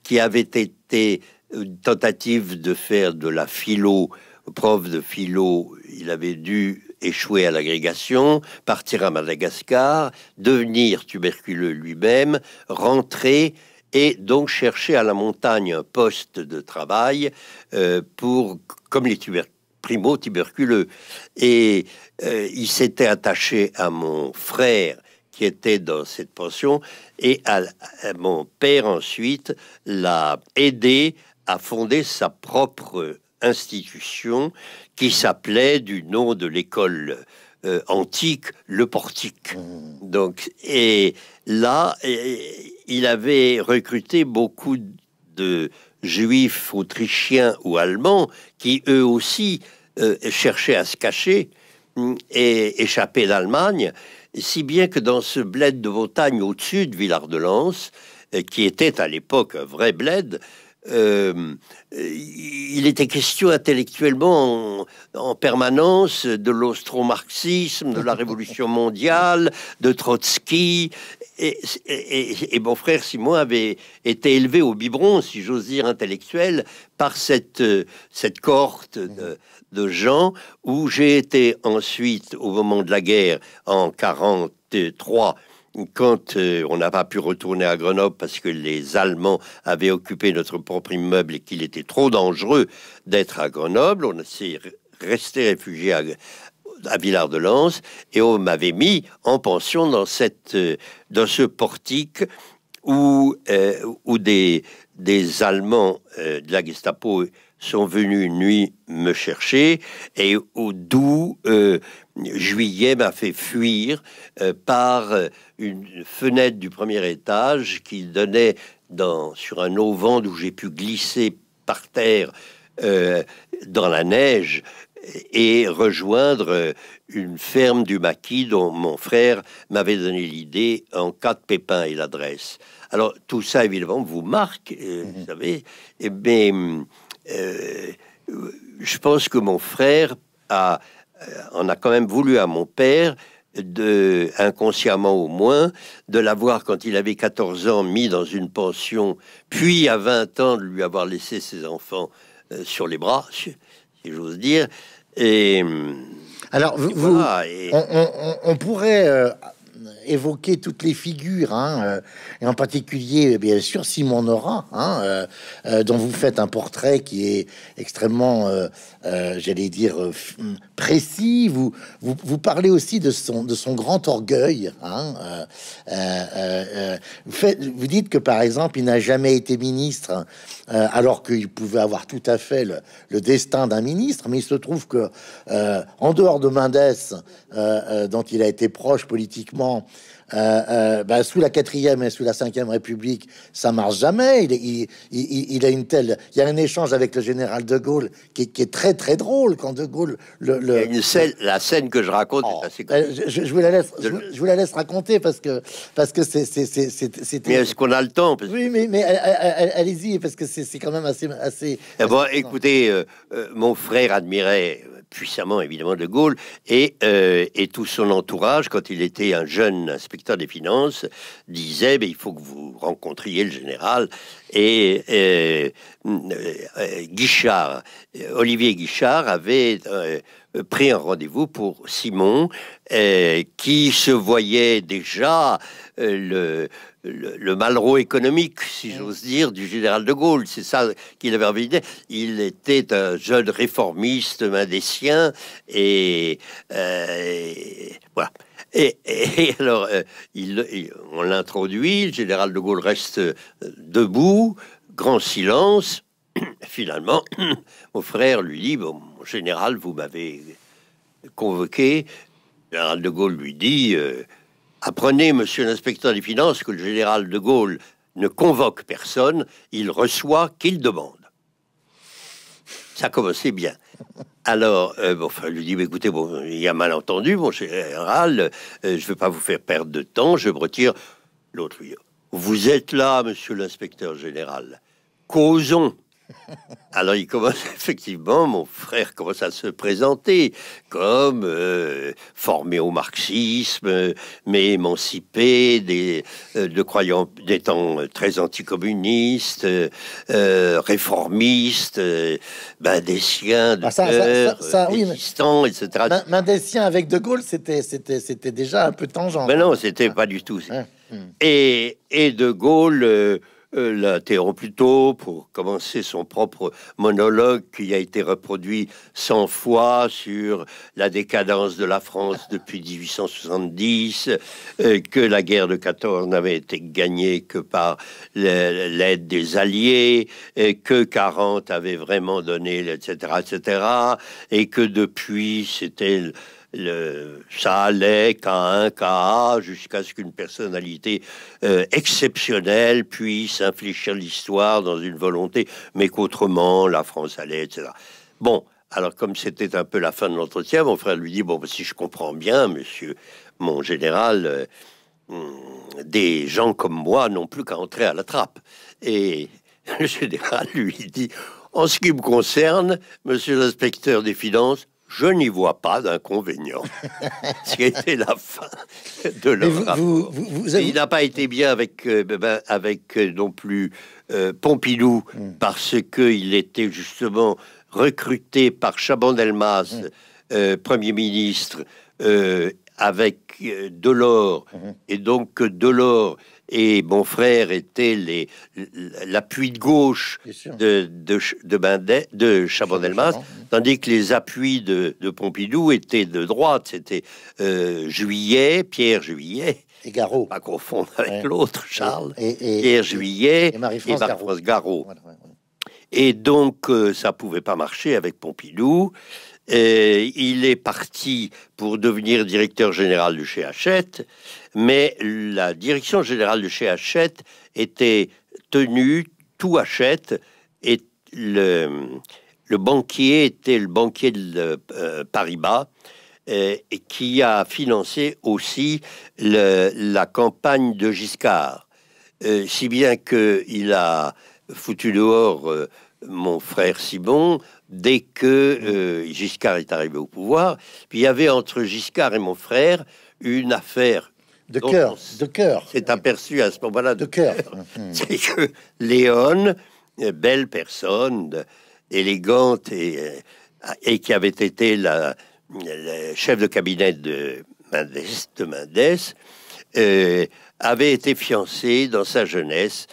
Speaker 2: qui avait été une tentative de faire de la philo, prof de philo, il avait dû échouer à l'agrégation, partir à Madagascar, devenir tuberculeux lui-même, rentrer et donc chercher à la montagne un poste de travail euh, pour, comme les primo-tuberculeux. Et euh, il s'était attaché à mon frère qui était dans cette pension et à mon père ensuite l'a aidé à fonder sa propre institution qui s'appelait du nom de l'école euh, antique le portique. Mmh. Donc, et là, il avait recruté beaucoup de juifs autrichiens ou allemands qui eux aussi euh, cherchaient à se cacher mmh, et échapper d'Allemagne, si bien que dans ce bled de montagne au-dessus de Villard-de-Lans, euh, qui était à l'époque un vrai bled, euh, il était question intellectuellement en, permanence de laustro de la Révolution mondiale, de Trotsky. Et, mon frère Simon avait été élevé au biberon, si j'ose dire, intellectuel, par cette, euh, cette cohorte de, mhm. de gens où j'ai été ensuite, au moment de la guerre, en 1943, quand euh, on n'a pas pu retourner à Grenoble parce que les Allemands avaient occupé notre propre immeuble et qu'il était trop dangereux d'être à Grenoble, on s'est resté réfugié à, Villard-de-Lans et on m'avait mis en pension dans, cette, euh, dans ce portique où, euh, des, des Allemands de la Gestapo sont venus une nuit me chercher et au doux euh, Juillet m'a fait fuir euh, par euh, une fenêtre du premier étage qui donnait dans, sur un auvent d'où j'ai pu glisser par terre dans la neige et rejoindre une ferme du maquis dont mon frère m'avait donné l'idée en cas de pépin et l'adresse. Alors tout ça évidemment vous marque, mhm. vous savez, mais hum, euh, je pense que mon frère a, on euh, a quand même voulu à mon père de, inconsciemment au moins, de l'avoir quand il avait 14 ans mis dans une pension, puis à 20 ans de lui avoir laissé ses enfants euh, sur les bras, si, j'ose dire. Et hum, alors,
Speaker 1: vous, On, pourrait évoquer toutes les figures, hein, euh, et en particulier, eh bien sûr, Simon Nora, hein, euh, euh, dont vous faites un portrait qui est extrêmement, j'allais dire, précis, vous, vous, parlez aussi de son, de son grand orgueil. Hein, euh, euh, euh, vous, dites que, par exemple, il n'a jamais été ministre, alors qu'il pouvait avoir tout à fait le, le destin d'un ministre, mais il se trouve que, en dehors de Mendès, dont il a été proche politiquement, euh, euh, ben, sous la quatrième et sous la cinquième République, ça marche jamais. Il, a une telle. Il y a un échange avec le général de Gaulle qui, est très très drôle quand de Gaulle le.
Speaker 2: la scène que je raconte. Oh, ben, je, vous la
Speaker 1: laisse. Je, vous la laisse raconter parce que parce que c'est c'est. Mais est-ce qu'on a le temps Oui, mais mais allez-y parce que c'est quand même assez assez.
Speaker 2: Bon, écoutez, euh, mon frère admirait puissamment évidemment de Gaulle euh, et, tout son entourage, quand il était un jeune inspecteur des finances, disait mais il faut que vous rencontriez le général. Et euh, euh, Guichard, Olivier Guichard avait pris un rendez-vous pour Simon, qui se voyait déjà le le, le, économique, si j'ose dire, du général de Gaulle. C'est ça qu'il avait envie de Il était un jeune réformiste, main des siens, et, euh, voilà. Et, alors, euh, il, on l'introduit, le général de Gaulle reste euh, debout, grand silence. Finalement, mon frère lui dit, mon général, vous m'avez convoqué. Le général de Gaulle lui dit, Apprenez, monsieur l'inspecteur des finances, que le général de Gaulle ne convoque personne, il reçoit qu'il demande. Ça commençait bien. Alors, il euh, bon, lui dit, écoutez, bon, il y a malentendu, mon général, euh, je ne veux pas vous faire perdre de temps, je me retire. L'autre lui dit, vous êtes là, monsieur l'inspecteur général, causons. Alors il commence effectivement, mon frère commence à se présenter comme euh, formé au marxisme, mais émancipé des, euh, croyants des temps très anticommunistes, euh, réformistes, mendéciens, euh, ben, ah,
Speaker 1: mais... des chiens avec De Gaulle, c'était c'était c'était déjà un peu tangent. Mais ben non,
Speaker 2: c'était pas du tout. Hmm. Et, et De Gaulle euh, la plutôt pour commencer son propre monologue qui a été reproduit cent fois sur la décadence de la France depuis 1870, euh, que la guerre de 14 n'avait été gagnée que par l'aide des Alliés, et euh, que 40 avait vraiment donné, etc., etc., et que depuis c'était le, ça allait qu'à un cas jusqu'à ce qu'une personnalité euh, exceptionnelle puisse infléchir l'histoire dans une volonté, mais qu'autrement la France allait, etc. Bon, alors comme c'était un peu la fin de l'entretien, mon frère lui dit bon, si je comprends bien, monsieur, mon général. Euh, hmm, des gens comme moi n'ont plus qu'à entrer à la trappe. Et le général lui dit, en ce qui me concerne, monsieur l'inspecteur des finances, je n'y vois pas d'inconvénient. C'était la fin de leur Il n'a pas été bien avec, euh, ben, euh, non plus euh, Pompidou, hmm. parce qu'il était justement recruté par Chaban-Delmas, hmm. Premier ministre, avec Delors. Hmm. Et donc Delors et frère étaient les, l'appui de gauche de, de, de, delmas tandis que les appuis de, Pompidou étaient de droite. C'était euh, Juillet, Pierre Juillet. Et Garot. Pas confondre avec l'autre, Charles. Et, Pierre Juillet et Marie-France Garot. Et donc, euh, ça pouvait pas marcher avec Pompidou. Euh, il est parti pour devenir directeur général de chez Hachette, mais la direction générale de chez Hachette était tenue, tout Hachette, et le, banquier était le banquier de euh, Paribas, euh, qui a financé aussi la campagne de Giscard. Euh, si bien qu'il a foutu dehors mon frère Simon, dès que euh, Giscard est arrivé au pouvoir. Puis il y avait entre Giscard et mon frère une affaire de cœur, de cœur. C'est aperçu à ce moment-là de, cœur. C'est que Léon, belle personne, élégante euh, et, qui avait été la, chef de cabinet de Mendes, de euh, avait été fiancée dans sa jeunesse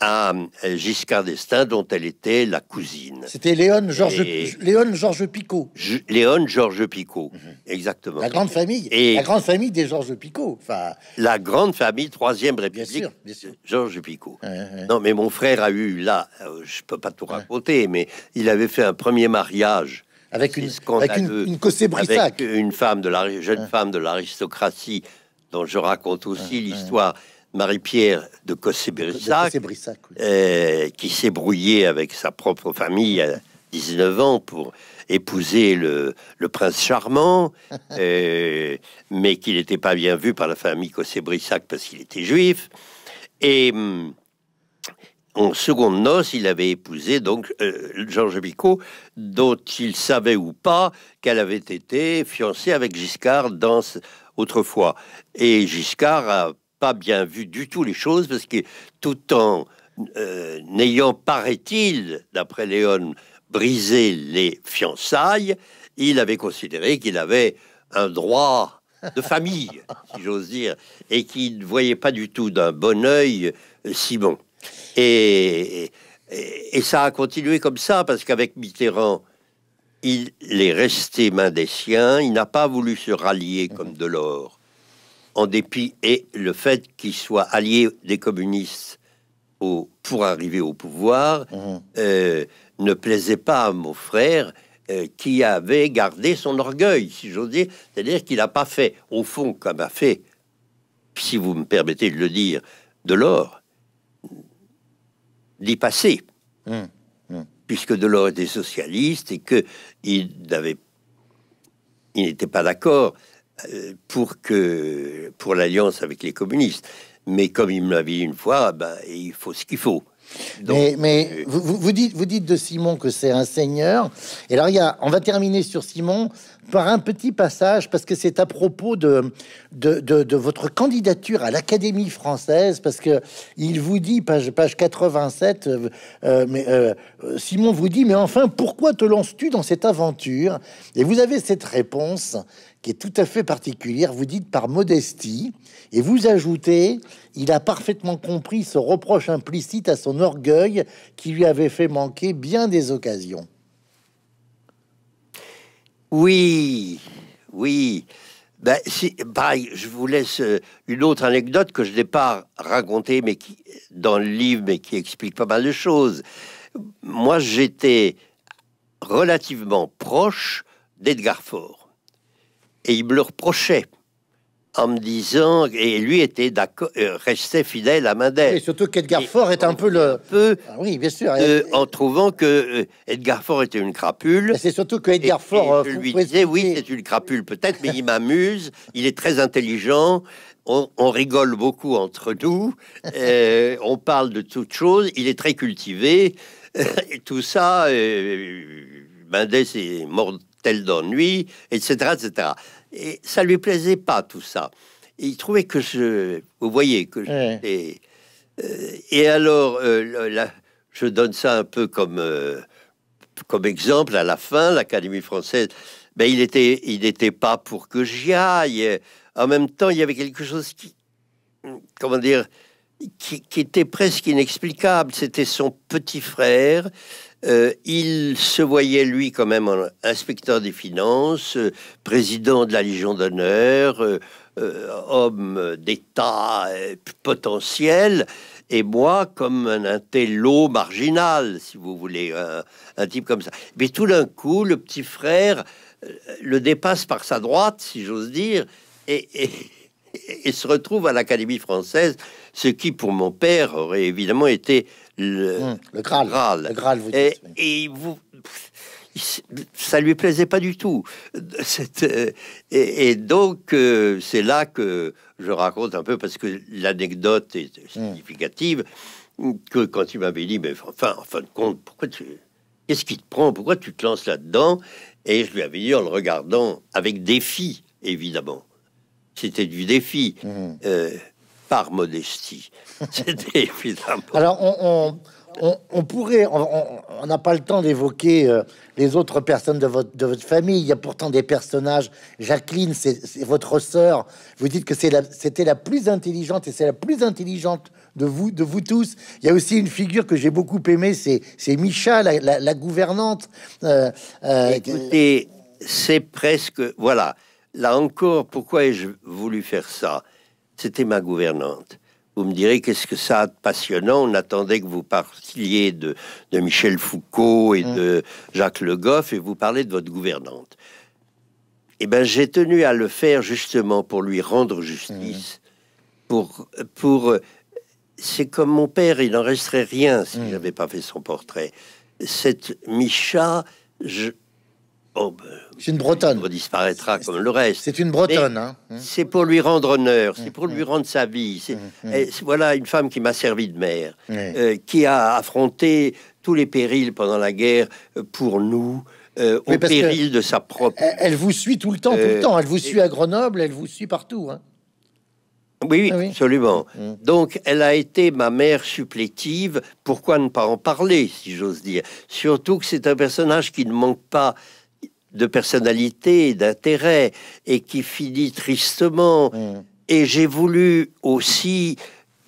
Speaker 2: à euh, Giscard d'Estaing, dont elle était la cousine.
Speaker 1: C'était Léon Georges Léon Georges Picot.
Speaker 2: Léon Georges Picot, mhm. exactement. La
Speaker 1: grande famille. Et... La grande famille des Georges Picot. Enfin...
Speaker 2: La grande famille, Troisième République, bien sûr, Georges Picot. Non, mais mon frère a eu, là, euh, je peux pas tout raconter, mais il avait fait un premier mariage avec une, avec une, une femme de la jeune femme de l'aristocratie dont je raconte aussi l'histoire Marie-Pierre de Cossé-Brissac, euh, qui s'est brouillé avec sa propre famille à 19 ans pour épouser le, prince charmant, euh, mais qui n'était pas bien vu par la famille Cossé-Brissac parce qu'il était juif. Et mm, en seconde noce, il avait épousé donc euh, Georges Bico, dont il savait ou pas qu'elle avait été fiancée avec Giscard dans, autrefois. Et Giscard a bien vu du tout les choses, parce que tout en euh, n'ayant, paraît-il, d'après Léon, brisé les fiançailles, il avait considéré qu'il avait un droit de famille, si j'ose dire, et qu'il ne voyait pas du tout d'un bon œil euh, Simon. Et, et, et, ça a continué comme ça, parce qu'avec Mitterrand, il est resté main des siens, il n'a pas voulu se rallier comme Delors en dépit et le fait qu'il soit allié des communistes au, pour arriver au pouvoir mmh. euh, ne plaisait pas à mon frère euh, qui avait gardé son orgueil, si j'ose dire. C'est-à-dire qu'il n'a pas fait, au fond, comme a fait, si vous me permettez de le dire, Delors, d'y passer. puisque mmh. De mmh. Puisque Delors était socialiste et que il il n'était pas d'accord euh, pour que pour l'alliance avec les communistes. Mais comme il me l'a dit une fois, ben, il faut ce qu'il faut.
Speaker 1: mais, mais euh, vous, vous, dites, vous dites de Simon que c'est un seigneur. Et alors, il y a, on va terminer sur Simon par un petit passage, parce que c'est à propos de votre candidature à l'Académie française, parce que il vous dit, page, 87, euh, euh, mais, euh, Simon vous dit, mais enfin, pourquoi te lances-tu dans cette aventure Et vous avez cette réponse qui est tout à fait particulière, vous dites par modestie, et vous ajoutez, il a parfaitement compris ce reproche implicite à son orgueil qui lui avait fait manquer bien des occasions.
Speaker 2: Oui, oui. Ben, si, je vous laisse euh, une autre anecdote que je n'ai pas racontée mais qui, dans le livre, mais qui explique pas mal de choses. Moi, j'étais relativement proche d'Edgar Faure. Et il me le reprochait en me disant, et lui était d'accord, euh, restait fidèle à Mandel.
Speaker 1: et surtout qu'Edgar Ford est un peu le. peu ah oui, bien sûr. Euh,
Speaker 2: en trouvant que euh, Edgar Fort était une crapule.
Speaker 1: C'est surtout que Edgar
Speaker 2: Faure. je lui disais, oui, c'est une crapule peut-être, mais il m'amuse, il est très intelligent. On, rigole beaucoup entre nous, on parle de toutes choses, il est très cultivé, et tout ça, euh, Mendès est mort d'ennui, etc., etc. Et ça lui plaisait pas tout ça. il trouvait que je, vous voyez que et, euh, et alors euh, je donne ça un peu comme euh, comme exemple à la fin l'Académie française. Mais ben, il était il n'était pas pour que j'y aille. En même temps, il y avait quelque chose qui comment dire qui, qui était presque inexplicable. C'était son petit frère euh, il se voyait lui quand même inspecteur des finances, euh, président de la Légion d'honneur, euh, homme d'État potentiel, et moi comme un intello marginal, si vous voulez, un, type comme ça. Mais tout d'un coup, le petit frère le dépasse par sa droite, si j'ose dire, et, et se retrouve à l'Académie française, ce qui pour mon père aurait évidemment été Hmm. le, Graal. et, vous, ça lui plaisait pas du tout. Euh, et, donc, euh, c'est là que je raconte un peu, parce que l'anecdote est significative, que quand il m'avait dit, mais enfin, en fin de compte, pourquoi tu... Qu'est-ce qui te prend Pourquoi tu te lances là-dedans Et je lui avais dit en le regardant, avec défi, évidemment. C'était du défi. Mmh. Euh, par modestie. C'était évidemment.
Speaker 1: Alors, on, pourrait, on n'a pas le temps d'évoquer euh, les autres personnes de votre, de votre famille. Il y a pourtant des personnages. Jacqueline, c'est votre sœur. Vous dites que c'était la, plus intelligente et c'est la plus intelligente de vous, de vous tous. Il y a aussi une figure que j'ai beaucoup aimée, c'est Micha, la, gouvernante. et euh, euh, Écoutez, c'est presque. Voilà.
Speaker 2: Là encore, pourquoi ai-je voulu faire ça c'était ma gouvernante. Vous me direz, qu'est-ce que ça a de passionnant On attendait que vous parliez de, de Michel Foucault et mm. de Jacques Le Goff et vous parlez de votre gouvernante. Eh bien, j'ai tenu à le faire justement pour lui rendre justice. Mm. Pour, pour, euh, c'est comme mon père, il n'en resterait rien si mm. j'avais pas fait son portrait. Cette Micha, je, Oh, ben, c'est une Bretonne. disparaîtra comme le reste.
Speaker 1: C'est une Bretonne. Hein.
Speaker 2: Hein. C'est pour lui rendre honneur, c'est pour mmh, lui mmh. rendre sa vie. Mmh, eh, voilà une femme qui m'a servi de mère, euh, qui a affronté tous les périls pendant la guerre euh, pour nous. Euh, au péril de sa propre.
Speaker 1: Elle vous suit tout le temps, tout le temps. Elle vous suit à Grenoble, elle vous suit partout. Hein.
Speaker 2: Ah oui, absolument. Donc, elle a été ma mère supplétive. Pourquoi ne pas en parler, si j'ose dire Surtout que c'est un personnage qui ne manque pas de personnalité, d'intérêt, et qui finit tristement. Mm. Et j'ai voulu aussi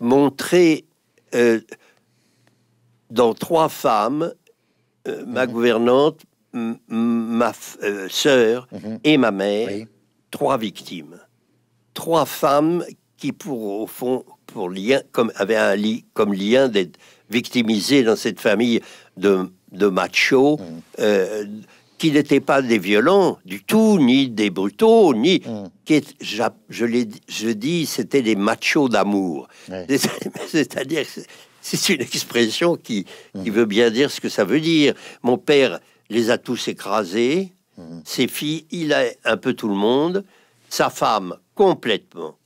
Speaker 2: montrer euh, dans trois femmes, euh, ma mm-hmm. gouvernante, ma euh, soeur, mm-hmm. et ma mère, trois victimes. Trois femmes qui, pour au fond, pour lien, comme, avaient un lit comme lien d'être victimisées dans cette famille de, de machos. Mm qui n'étaient pas des violents du tout, ni des brutaux, ni. Mm. Qui je, je dis, c'était des machos d'amour. C'est-à-dire, c'est une expression qui, mm. veut bien dire ce que ça veut dire. Mon père les a tous écrasés, mm. ses filles, il a un peu tout le monde, sa femme complètement.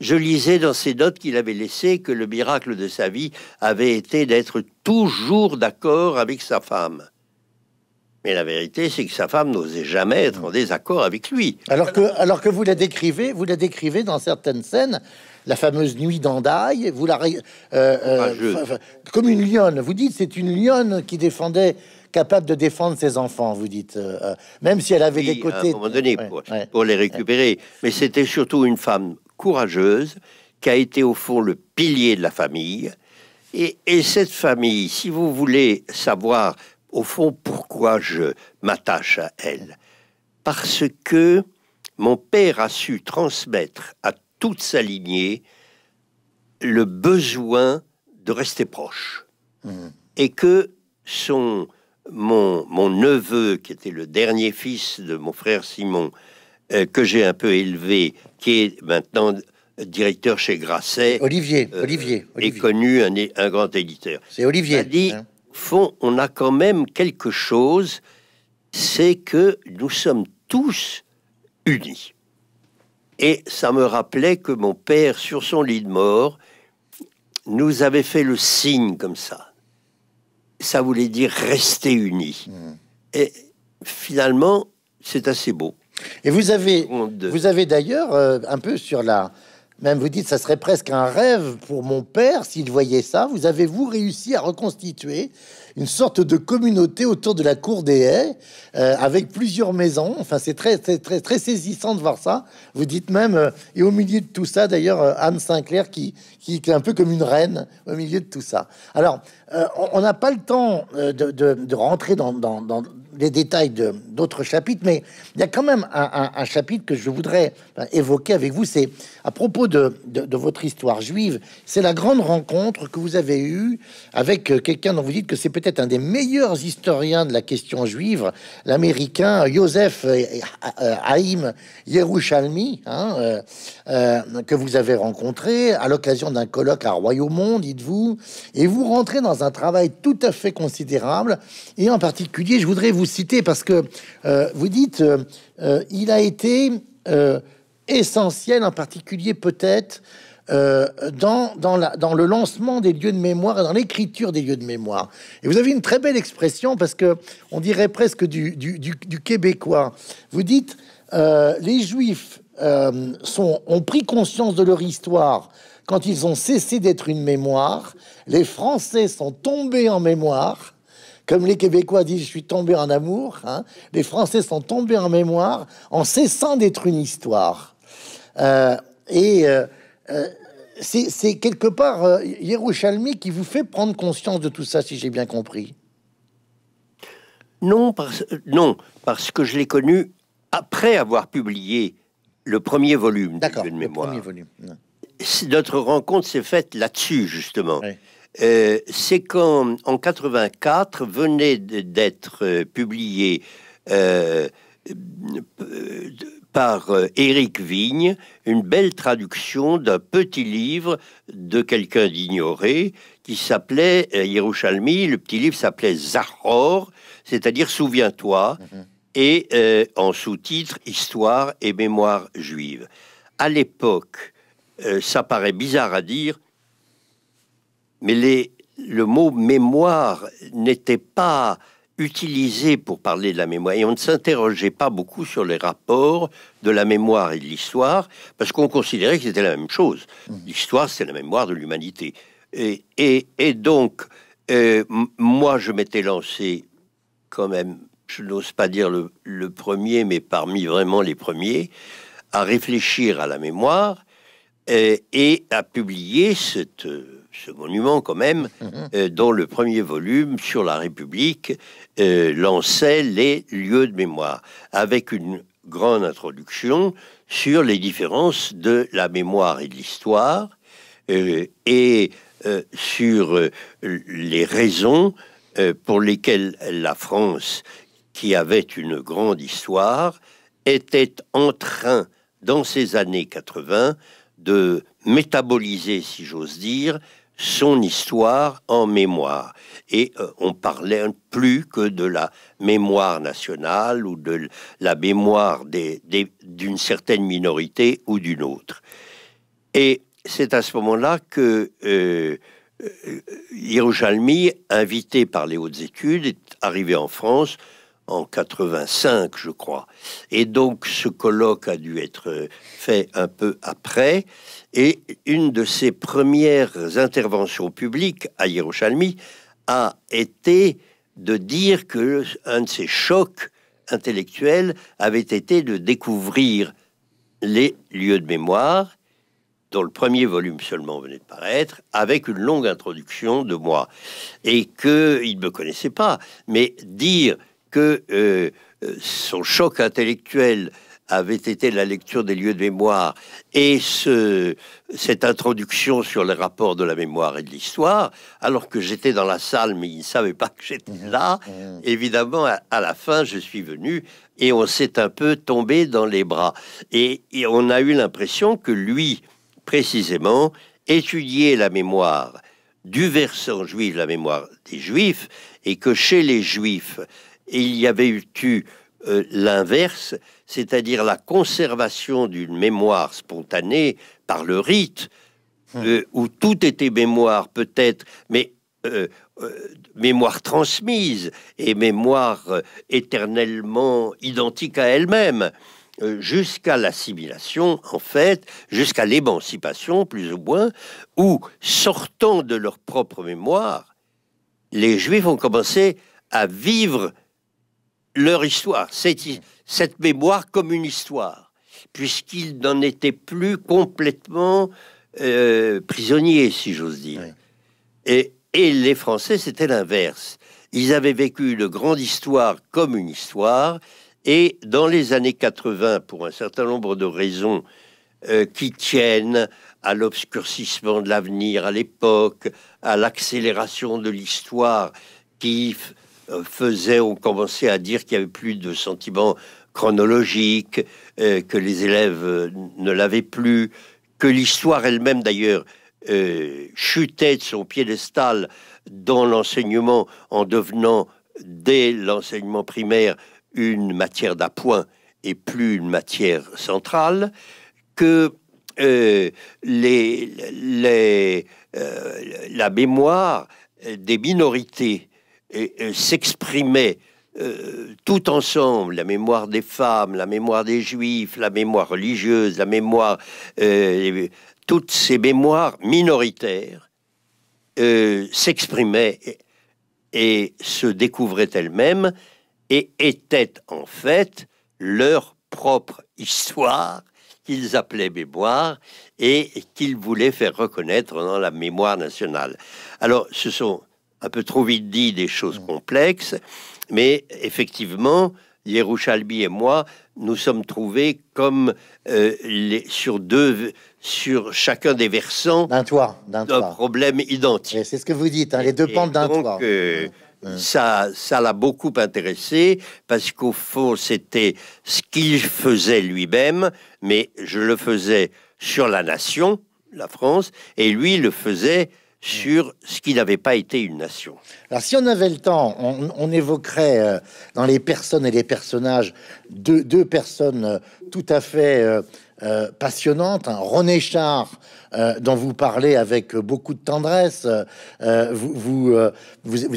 Speaker 2: Je lisais dans ses notes qu'il avait laissé que le miracle de sa vie avait été d'être toujours d'accord avec sa femme. Mais la vérité, c'est que sa femme n'osait jamais être en désaccord avec lui.
Speaker 1: Alors que, alors que vous la décrivez, vous la décrivez dans certaines scènes, la fameuse nuit d'Andaille, vous la euh, euh, comme une lionne. Vous dites, c'est une lionne qui défendait, capable de défendre ses enfants. Vous dites, euh, même si elle avait des côtés. donné,
Speaker 2: pour, les récupérer. Mais c'était surtout une femme courageuse qui a été au fond le pilier de la famille. et cette famille, si vous voulez savoir au fond, pourquoi je m'attache à elle Parce que mon père a su transmettre à toute sa lignée le besoin de rester proche. Hmm. Et que son, mon, neveu, qui était le dernier fils de mon frère Simon, euh, que j'ai un peu élevé, qui est maintenant directeur chez Grasset. Olivier, euh, Olivier, Est connu un, grand éditeur. C'est Olivier. dit, hein fond, on a quand même quelque chose, c'est que nous sommes tous unis. Et ça me rappelait que mon père, sur son lit de mort, nous avait fait le signe comme ça. Ça voulait dire rester
Speaker 1: unis. Hmm. Et finalement, c'est assez beau. Et vous avez, vous avez d'ailleurs euh, un peu sur la, même vous dites, ça serait presque un rêve pour mon père s'il voyait ça. Vous avez-vous réussi à reconstituer une sorte de communauté autour de la cour des haies, euh, avec plusieurs maisons. Enfin, c'est très, très, très, saisissant de voir ça. Vous dites même, euh, et au milieu de tout ça, d'ailleurs, euh, Anne Sinclair qui, qui est un peu comme une reine au milieu de tout ça. Alors, euh, on n'a pas le temps euh, de, rentrer dans, les détails d'autres chapitres, mais il y a quand même un, chapitre que je voudrais évoquer avec vous. C'est à propos de, votre histoire juive. C'est la grande rencontre que vous avez eue avec euh, quelqu'un dont vous dites que c'est peut-être un des meilleurs historiens de la question juive, l'américain Joseph Haïm Yerushalmi, hein, que vous avez rencontré à l'occasion d'un colloque à Royaumont, dites-vous, et vous rentrez dans un travail tout à fait considérable. Et en particulier, je voudrais vous citer parce que euh, vous dites, euh, euh, il a été essentiel, en particulier peut-être, dans, dans, le lancement des lieux de mémoire et dans l'écriture des lieux de mémoire. Et vous avez une très belle expression parce que on dirait presque du, québécois. Vous dites les Juifs ont pris conscience de leur histoire quand ils ont cessé d'être une mémoire, les Français sont tombés en mémoire. Comme les Québécois disent, je suis tombé en amour. Hein, les Français sont tombés en mémoire en cessant d'être une histoire. Euh, et euh, euh, c'est quelque part Yerushalmi qui vous fait prendre conscience de tout ça, si j'ai bien compris. Non, parce,
Speaker 2: non, parce que je l'ai connu après avoir publié le premier volume de mémoire notre rencontre s'est faite là-dessus, justement. Euh, c'est quand, en 84 venait d'être euh, publié euh, par Éric Vigne une belle traduction d'un petit livre de quelqu'un d'ignoré qui s'appelait Yerushalmi. Le petit livre s'appelait Zahor, c'est-à-dire Souviens-toi, mhm. et en sous-titre Histoire et mémoire juive. À l'époque, euh, ça paraît bizarre à dire, mais les, le mot mémoire n'était pas utilisé pour parler de la mémoire. Et on ne s'interrogeait pas beaucoup sur les rapports de la mémoire et de l'histoire, parce qu'on considérait que c'était la même chose. Mmh. L'histoire, c'est la mémoire de l'humanité. Et, donc, euh, moi, je m'étais lancé quand même, je n'ose pas dire le, premier, mais parmi vraiment les premiers, à réfléchir à la mémoire euh, et a publié euh, ce monument quand même, mhm. euh, dans dont le premier volume sur la République lançait les lieux de mémoire, avec une grande introduction sur les différences de la mémoire et de l'histoire, et sur les raisons pour lesquelles la France, qui avait une grande histoire, était en train, dans ces années 80, de métaboliser, si j'ose dire, son histoire en mémoire. Et euh, on parlait plus que de la mémoire nationale ou de la mémoire d'une certaine minorité ou d'une autre. Et c'est à ce moment-là que euh, euh invité par les hautes études, est arrivé en France en 85, je crois. Et donc ce colloque a dû être fait un peu après. Et une de ses premières interventions publiques à Yerushalmi a été de dire que un de ses chocs intellectuels avait été de découvrir les lieux de mémoire, dont le premier volume seulement venait de paraître, avec une longue introduction de moi, et qu'il ne me connaissait pas. Mais dire que euh, son choc intellectuel avait été la lecture des lieux de mémoire et ce, cette introduction sur les rapports de la mémoire et de l'histoire, alors que j'étais dans la salle, mais il ne savait pas que j'étais mmh. là. Mmh. Évidemment, à, la fin, je suis venu et on s'est un peu tombé dans les bras. Et, et on a eu l'impression que lui, précisément, étudiait la mémoire du versant juif, la mémoire des juifs, et que chez les juifs, il y avait eu euh, l'inverse, c'est-à-dire la conservation d'une mémoire spontanée par le rite, hum. euh, où tout était mémoire peut-être, mais euh, mémoire transmise et mémoire éternellement identique à elle-même jusqu'à l'assimilation, en fait, jusqu'à l'émancipation, plus ou moins, où, sortant de leur propre mémoire, les Juifs ont commencé à vivre leur histoire, cette, mémoire comme une histoire, puisqu'ils n'en étaient plus complètement euh, prisonniers, si j'ose dire. Et, les Français, c'était l'inverse. Ils avaient vécu une grande histoire comme une histoire, et dans les années 80, pour un certain nombre de raisons euh, qui tiennent à l'obscurcissement de l'avenir à l'époque, à l'accélération de l'histoire qui euh, faisait, on commençait à dire qu'il n'y avait plus de sentiments chronologiques, euh, que les élèves euh, ne l'avaient plus, que l'histoire elle-même d'ailleurs chutait de son piédestal dans l'enseignement en devenant dès l'enseignement primaire une matière d'appoint et plus une matière centrale, que les, la mémoire des minorités et, euh, tout ensemble, la mémoire des femmes, la mémoire des juifs, la mémoire religieuse, la mémoire, euh, toutes ces mémoires minoritaires euh, s'exprimaient et, et, se découvraient elles-mêmes et étaient en fait leur propre histoire qu'ils appelaient mémoire et qu'ils voulaient faire reconnaître dans la mémoire nationale. Alors ce sont un peu trop vite dit des choses mm. complexes, mais effectivement, Yerushalbi et moi, nous sommes trouvés comme euh, les, sur deux, sur chacun des versants
Speaker 1: d'un toit, d'un
Speaker 2: problème identique. C'est ce que
Speaker 1: vous dites, hein, les deux pentes d'un toit.
Speaker 2: Euh, mm. Ça, ça l'a beaucoup intéressé parce qu'au fond, c'était ce qu'il faisait lui-même, mais je le faisais sur la nation, la France, et lui le faisait Mm. sur ce qui n'avait pas été une nation.
Speaker 1: Alors si on avait le temps, on, évoquerait euh, dans les personnes et les personnages deux, personnes euh, tout à fait euh, euh, passionnante, René Char euh, dont vous parlez avec beaucoup de tendresse. Euh, vous,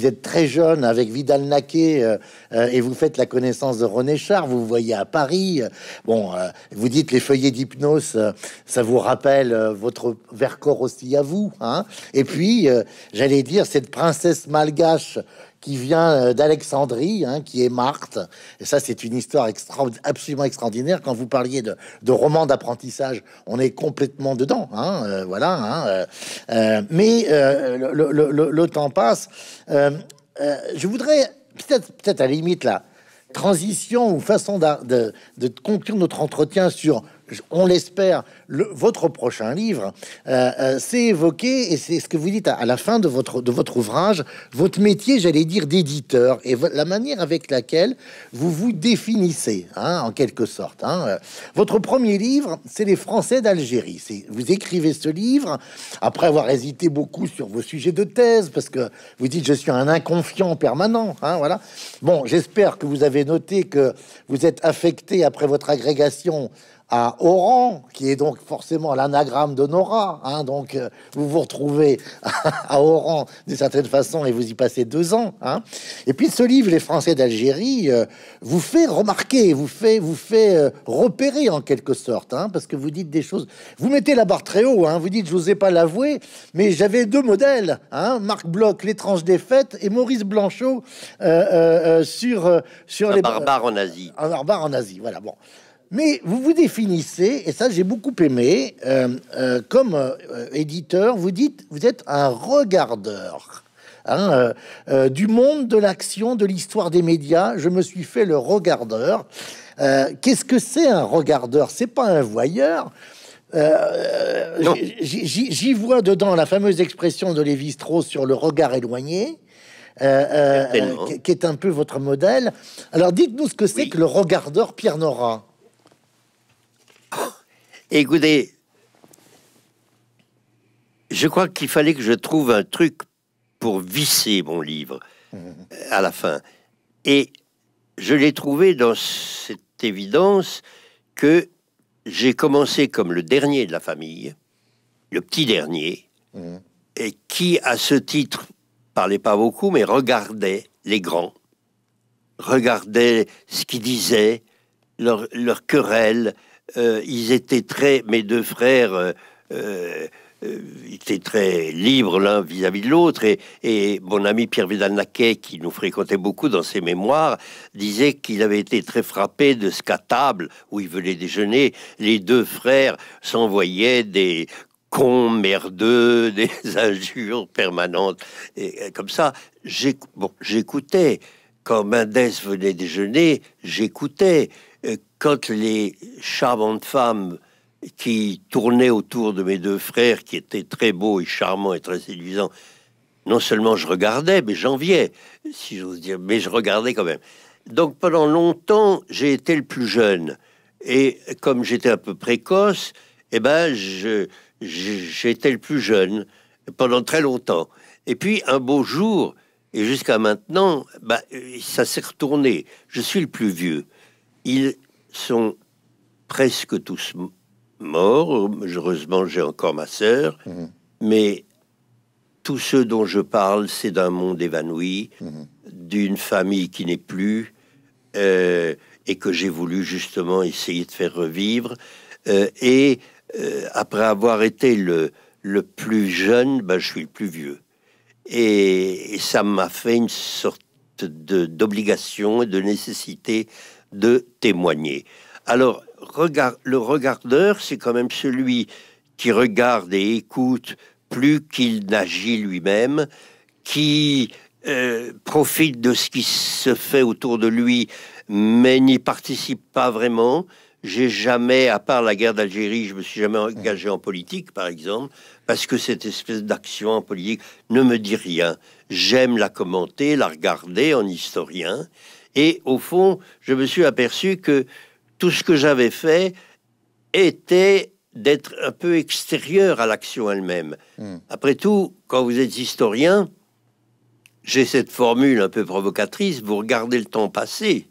Speaker 1: êtes très jeune avec Vidal Naquet et vous faites la connaissance de René Char. Vous, vous voyez à Paris. Bon, vous dites les feuillets d'hypnose, ça vous rappelle votre Vercors aussi à vous. Hein et puis, j'allais dire, cette princesse malgache qui vient euh, d'Alexandrie, hein, qui est Marthe. Et ça, c'est une histoire extra absolument extraordinaire. Quand vous parliez de, de romans d'apprentissage, on est complètement dedans. voilà. mais le, temps passe. Euh, euh, je voudrais peut-être, peut-être à la limite la transition ou façon de, de conclure notre entretien sur on l'espère, votre prochain livre, euh, euh, c'est évoqué, et c'est ce que vous dites à, la fin de votre, ouvrage, votre métier, j'allais dire, d'éditeur, et la manière avec laquelle vous vous définissez, hein, en quelque sorte. Hein. Votre premier livre, c'est Les Français d'Algérie. C'est, vous écrivez ce livre, après avoir hésité beaucoup sur vos sujets de thèse, parce que vous dites, je suis un inconfiant permanent, hein, voilà. Bon, j'espère que vous avez noté que vous êtes affecté après votre agrégation à Oran, qui est donc forcément l'anagramme de Nora. Hein, donc, euh, vous vous retrouvez à Oran d'une certaine façon et vous y passez deux ans. Hein. Et puis, ce livre, Les Français d'Algérie, euh, vous fait remarquer, vous fait, vous fait euh, repérer en quelque sorte, hein, parce que vous dites des choses. Vous mettez la barre très haut, vous dites, je ai pas l'avouer, mais j'avais deux modèles Marc Bloch, L'étrange défaite, et Maurice Blanchot sur, sur les. Barbares en Asie. Un barbare en Asie, voilà. Bon. Mais vous vous définissez, et ça j'ai beaucoup aimé, euh, euh, comme euh, éditeur, vous dites, vous êtes un regardeur. Hein, du monde de l'action, de l'histoire des médias, je me suis fait le regardeur. Qu'est-ce que c'est un regardeur C'est pas un voyeur. J'y vois dedans la fameuse expression de Lévi-Strauss sur le regard éloigné. qui est un peu votre modèle. Alors dites-nous ce que c'est que le regardeur Pierre Nora.
Speaker 2: Écoutez, je crois qu'il fallait que je trouve un truc pour visser mon livre euh, à la fin. Et je l'ai trouvé dans cette évidence que j'ai commencé comme le dernier de la famille, le petit dernier, mmh. et qui, à ce titre, parlait pas beaucoup, mais regardait les grands, regardait ce qu'ils disaient, leurs leur querelles, euh, ils étaient très, mes deux frères, euh, euh, étaient très libres l'un vis-à-vis de l'autre. Et, mon ami Pierre Vidal-Naquet, qui nous fréquentait beaucoup dans ses mémoires, disait qu'il avait été très frappé de ce qu'à table, où il venait déjeuner, les deux frères s'envoyaient des cons, merdeux, des injures permanentes. Et, comme ça, j'écoutais. quand Mendès venait déjeuner, j'écoutais quand les charmantes femmes qui tournaient autour de mes deux frères, qui étaient très beaux et charmants et très séduisants, non seulement je regardais, mais j'enviais, si j'ose dire, mais je regardais quand même. Donc pendant longtemps, j'ai été le plus jeune. Et comme j'étais un peu précoce, eh ben, j'étais le plus jeune pendant très longtemps. Et puis un beau jour, et jusqu'à maintenant, bah, ça s'est retourné. Je suis le plus vieux. Il, sont presque tous morts. Heureusement, j'ai encore ma sœur. Mmh Mais tous ceux dont je parle, c'est d'un monde évanoui, mmh d'une famille qui n'est plus, euh, et que j'ai voulu justement essayer de faire revivre. Euh, et euh, après avoir été le, plus jeune, ben, je suis le plus vieux. Et, et ça m'a fait une sorte d'obligation et de nécessité de témoigner. Alors, le regardeur, c'est quand même celui qui regarde et écoute plus qu'il n'agit lui-même, qui euh, profite de ce qui se fait autour de lui, mais n'y participe pas vraiment. J'ai jamais, à part la guerre d'Algérie, je me suis jamais engagé en politique, par exemple, parce que cette espèce d'action en politique ne me dit rien. J'aime la commenter, la regarder en historien, et au fond, je me suis aperçu que tout ce que j'avais fait était d'être un peu extérieur à l'action elle-même. Hmm. Après tout, quand vous êtes historien, j'ai cette formule un peu provocatrice, vous regardez le temps passer,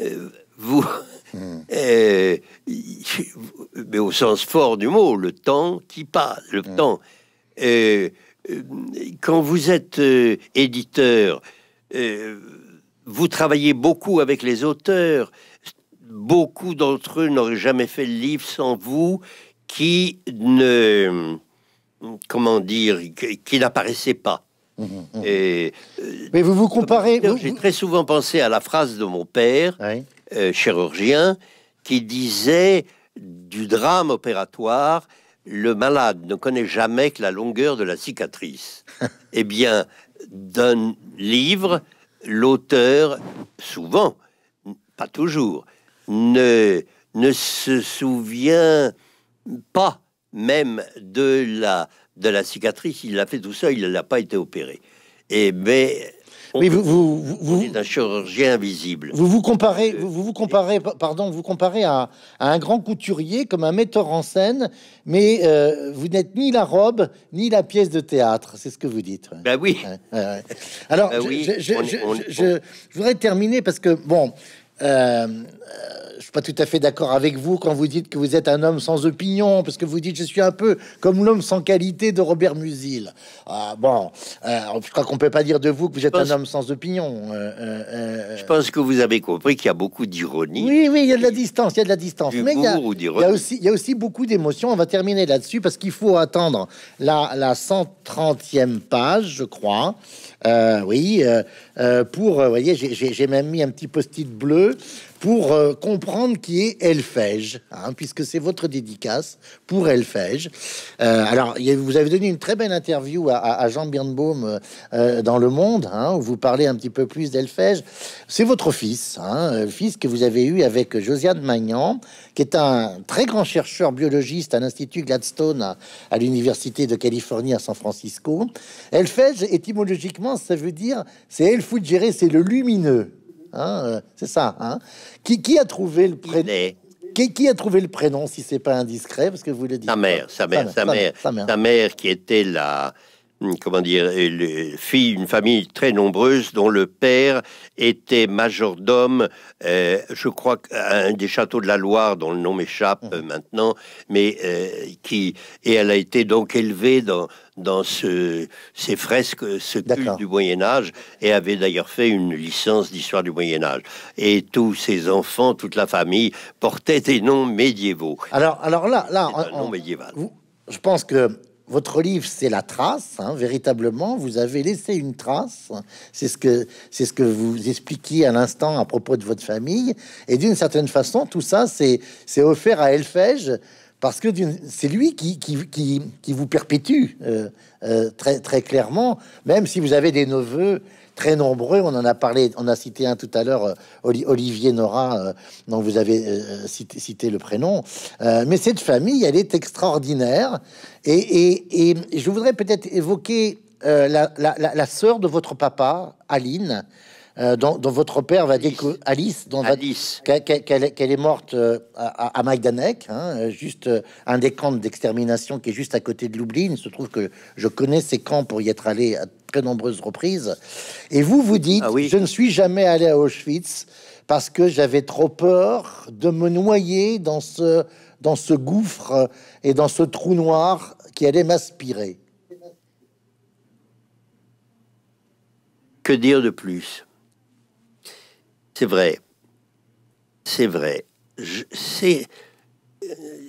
Speaker 2: euh, vous... Hmm. Euh, mais au sens fort du mot, le temps qui passe, le hmm. temps. Euh, euh, quand vous êtes éditeur, vous travaillez beaucoup avec les auteurs. Beaucoup d'entre eux n'auraient jamais fait le livre sans vous, qui ne, comment dire, qui n'apparaissait pas. Mmh, mmh, mmh. Et,
Speaker 1: Mais vous vous comparez. Euh, j'ai très souvent
Speaker 2: pensé à la phrase de mon père, euh, chirurgien, qui disait du drame opératoire, le malade ne connaît jamais que la longueur de la cicatrice. eh bien, d'un livre, l'auteur, souvent, pas toujours, ne, ne se souvient pas même de la, de la cicatrice. Il l'a fait tout ça, il n'a pas été opéré. Et eh mais ben, vous, vous, vous, un chirurgien invisible. Vous vous
Speaker 1: comparez, vous, vous euh, comparez, pardon, vous comparez à, un grand couturier comme un metteur en scène, mais euh, vous n'êtes ni la robe ni la pièce de théâtre. C'est ce que vous dites. Ben oui. Alors, oui, je, je voudrais terminer parce que bon, euh, euh, je suis pas tout à fait d'accord avec vous quand vous dites que vous êtes un homme sans opinion, parce que vous dites je suis un peu comme l'homme sans qualité de Robert Musil. Ah, bon, euh, je crois qu'on peut pas dire de vous que vous êtes un homme sans opinion. je
Speaker 2: pense que vous avez compris qu'il y a beaucoup d'ironie.
Speaker 1: Oui, oui, il y a de la distance, il y a de la distance. il y, a, il y, a aussi, il aussi beaucoup d'émotions. On va terminer là-dessus parce qu'il faut attendre la, la 130e page, je crois. Euh, oui, euh, euh, pour, voyez, j'ai même mis un petit post-it bleu pour euh, comprendre qui est Elfège, hein, puisque c'est votre dédicace pour Elfège. Euh, alors, vous avez donné une très belle interview à, Jean Birnbaum euh, dans Le Monde, hein, où vous parlez un petit peu plus d'Elfège. C'est votre fils, hein, fils que vous avez eu avec Josiane Magnan, qui est un très grand chercheur biologiste à l'Institut Gladstone à, l'Université de Californie à San Francisco. Elfège, étymologiquement, ça veut dire, c'est El c'est le lumineux. Hein, euh, c'est ça. Hein. Qui, qui, a trouvé le prénom qui, qui, a trouvé le prénom si c'est pas indiscret parce que vous le dites Sa mère, sa mère, sa mère, sa mère, sa mère. Sa
Speaker 2: mère qui était la Hmm, comment dire, fille d'une famille très nombreuse dont le père était majordome, euh, je crois, à un des châteaux de la Loire, dont le nom m'échappe mhm. maintenant, mais euh, qui et elle a été donc élevée dans dans ces fresques, ce culte du Moyen Âge, et avait d'ailleurs fait une licence d'histoire du Moyen Âge. Et tous ses enfants, toute la famille, portaient des noms médiévaux.
Speaker 1: Alors, alors là, là, je pense que votre livre, c'est la trace, hein, véritablement. Vous avez laissé une trace. C'est ce que c'est ce que vous expliquiez à l'instant à propos de votre famille. Et d'une certaine façon, tout ça, c'est c'est offert à Elfège parce que c'est lui qui, qui, vous perpétue euh, euh, très très clairement, même si vous avez des neveux très nombreux. On en a parlé, on a cité un tout à l'heure, euh, Olivier Nora, euh, dont vous avez euh, cité, le prénom. mais cette famille, elle est extraordinaire. Et, je voudrais peut-être évoquer la, sœur de votre papa, Aline. dont, votre père va dire Alice, qu'elle est morte à, à hein, juste un des camps d'extermination qui est juste à côté de Lublin. Il se trouve que je connais ces camps pour y être allé à nombreuses reprises. Et vous, vous dites, ah oui. je ne suis jamais allé à Auschwitz parce que j'avais trop peur de me noyer dans ce, dans ce gouffre et dans ce trou noir qui allait m'aspirer.
Speaker 2: Que dire de plus C'est vrai. C'est vrai. Je, euh,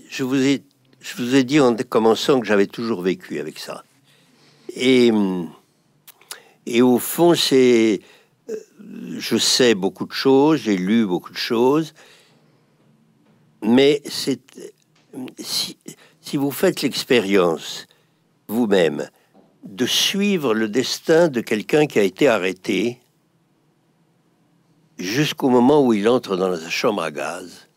Speaker 2: je, vous ai, je vous ai dit en commençant que j'avais toujours vécu avec ça. Et hum, et au fond, c'est. Euh, je sais beaucoup de choses, j'ai lu beaucoup de choses, mais c'est. Si, vous faites l'expérience vous-même de suivre le destin de quelqu'un qui a été arrêté jusqu'au moment où il entre dans la chambre à gaz,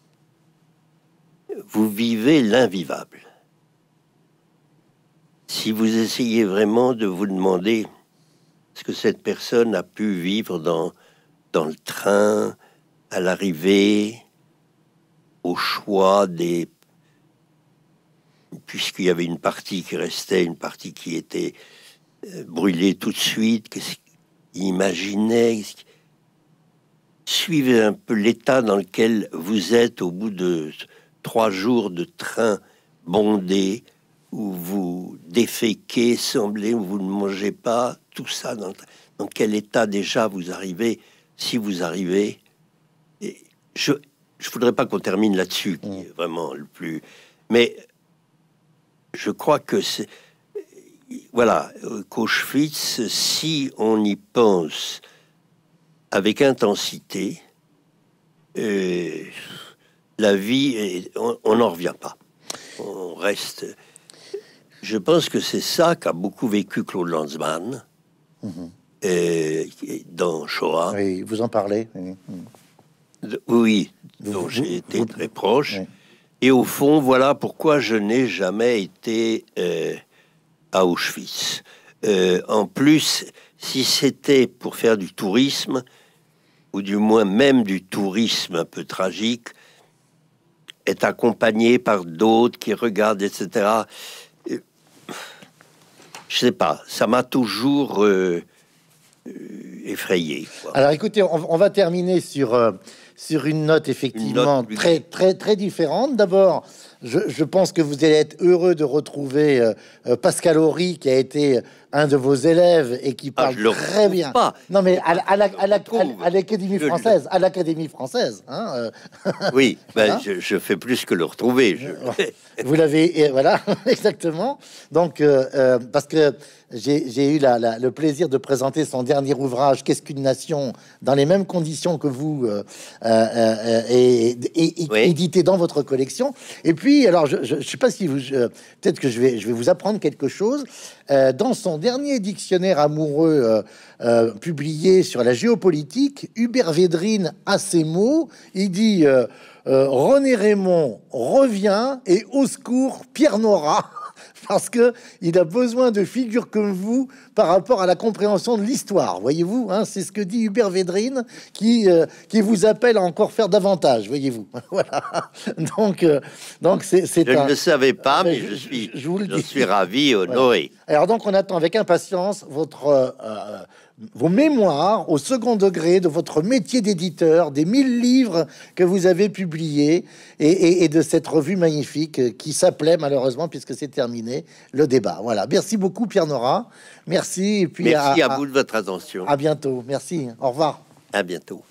Speaker 2: vous vivez l'invivable. Si vous essayez vraiment de vous demander ce que cette personne a pu vivre dans, dans le train, à l'arrivée, au choix des... Puisqu'il y avait une partie qui restait, une partie qui était euh, brûlée tout de suite, qu'est-ce qu'il imaginait Suivez un peu l'état dans lequel vous êtes au bout de trois jours de train bondé, où vous déféquez, semblez, où vous ne mangez pas, tout ça, dans, quel état déjà vous arrivez, si vous arrivez. Et je ne voudrais pas qu'on termine là-dessus, mm. vraiment le plus... Mais je crois que c'est... Voilà, qu'Auschwitz, si on y pense avec intensité, euh, la vie, on n'en revient pas. On reste. Je pense que c'est ça qu'a beaucoup vécu Claude Lanzmann mhm. euh, dans Shoah. Oui, vous en parlez. Oui, j'ai été très proche. Et au fond, voilà pourquoi je n'ai jamais été euh, à Auschwitz. Euh, en plus, si c'était pour faire du tourisme, ou du moins même du tourisme un peu tragique, est accompagné par d'autres qui regardent, etc je sais pas, ça m'a toujours euh, euh, effrayé.
Speaker 1: Alors écoutez, on, va terminer sur, euh, sur une note effectivement très, très, très différente. D'abord, je, pense que vous allez être heureux de retrouver euh, euh, Pascal Horry, qui a été un de vos élèves et qui ah, parle très bien. Pas. Non, mais à, l'Académie française, à l'Académie française. Hein, euh.
Speaker 2: Oui, ben, hein je, fais plus que le retrouver.
Speaker 1: vous l'avez, voilà, exactement. Donc, parce que j'ai eu le plaisir de présenter son dernier ouvrage, Qu'est-ce qu'une nation, dans les mêmes conditions que vous, et, édité dans votre collection. Et puis alors, je ne sais pas si vous... Peut-être que je vais, vous apprendre quelque chose. Euh, dans son dernier dictionnaire amoureux euh, euh, publié sur la géopolitique, Hubert Védrine a ces mots. Il dit René Raymond revient et au secours Pierre Nora » parce que il a besoin de figures comme vous par rapport à la compréhension de l'histoire. Voyez-vous, hein, c'est ce que dit Hubert Védrine, qui euh, qui vous appelle à encore faire davantage. Voyez-vous, voilà. Donc euh, donc c'est Je ne le
Speaker 2: savais pas, ah, mais, je, suis je, vous le je suis ravi, honoré.
Speaker 1: Alors donc on attend avec impatience votre euh, vos mémoires au second degré de votre métier d'éditeur, des mille livres que vous avez publiés et, de cette revue magnifique qui s'appelait malheureusement, puisque c'est terminé, le débat. Voilà. Merci beaucoup, Pierre Nora. Merci. Et puis Merci à, à vous
Speaker 2: de votre attention. À
Speaker 1: bientôt. Merci. Au revoir.
Speaker 2: À bientôt.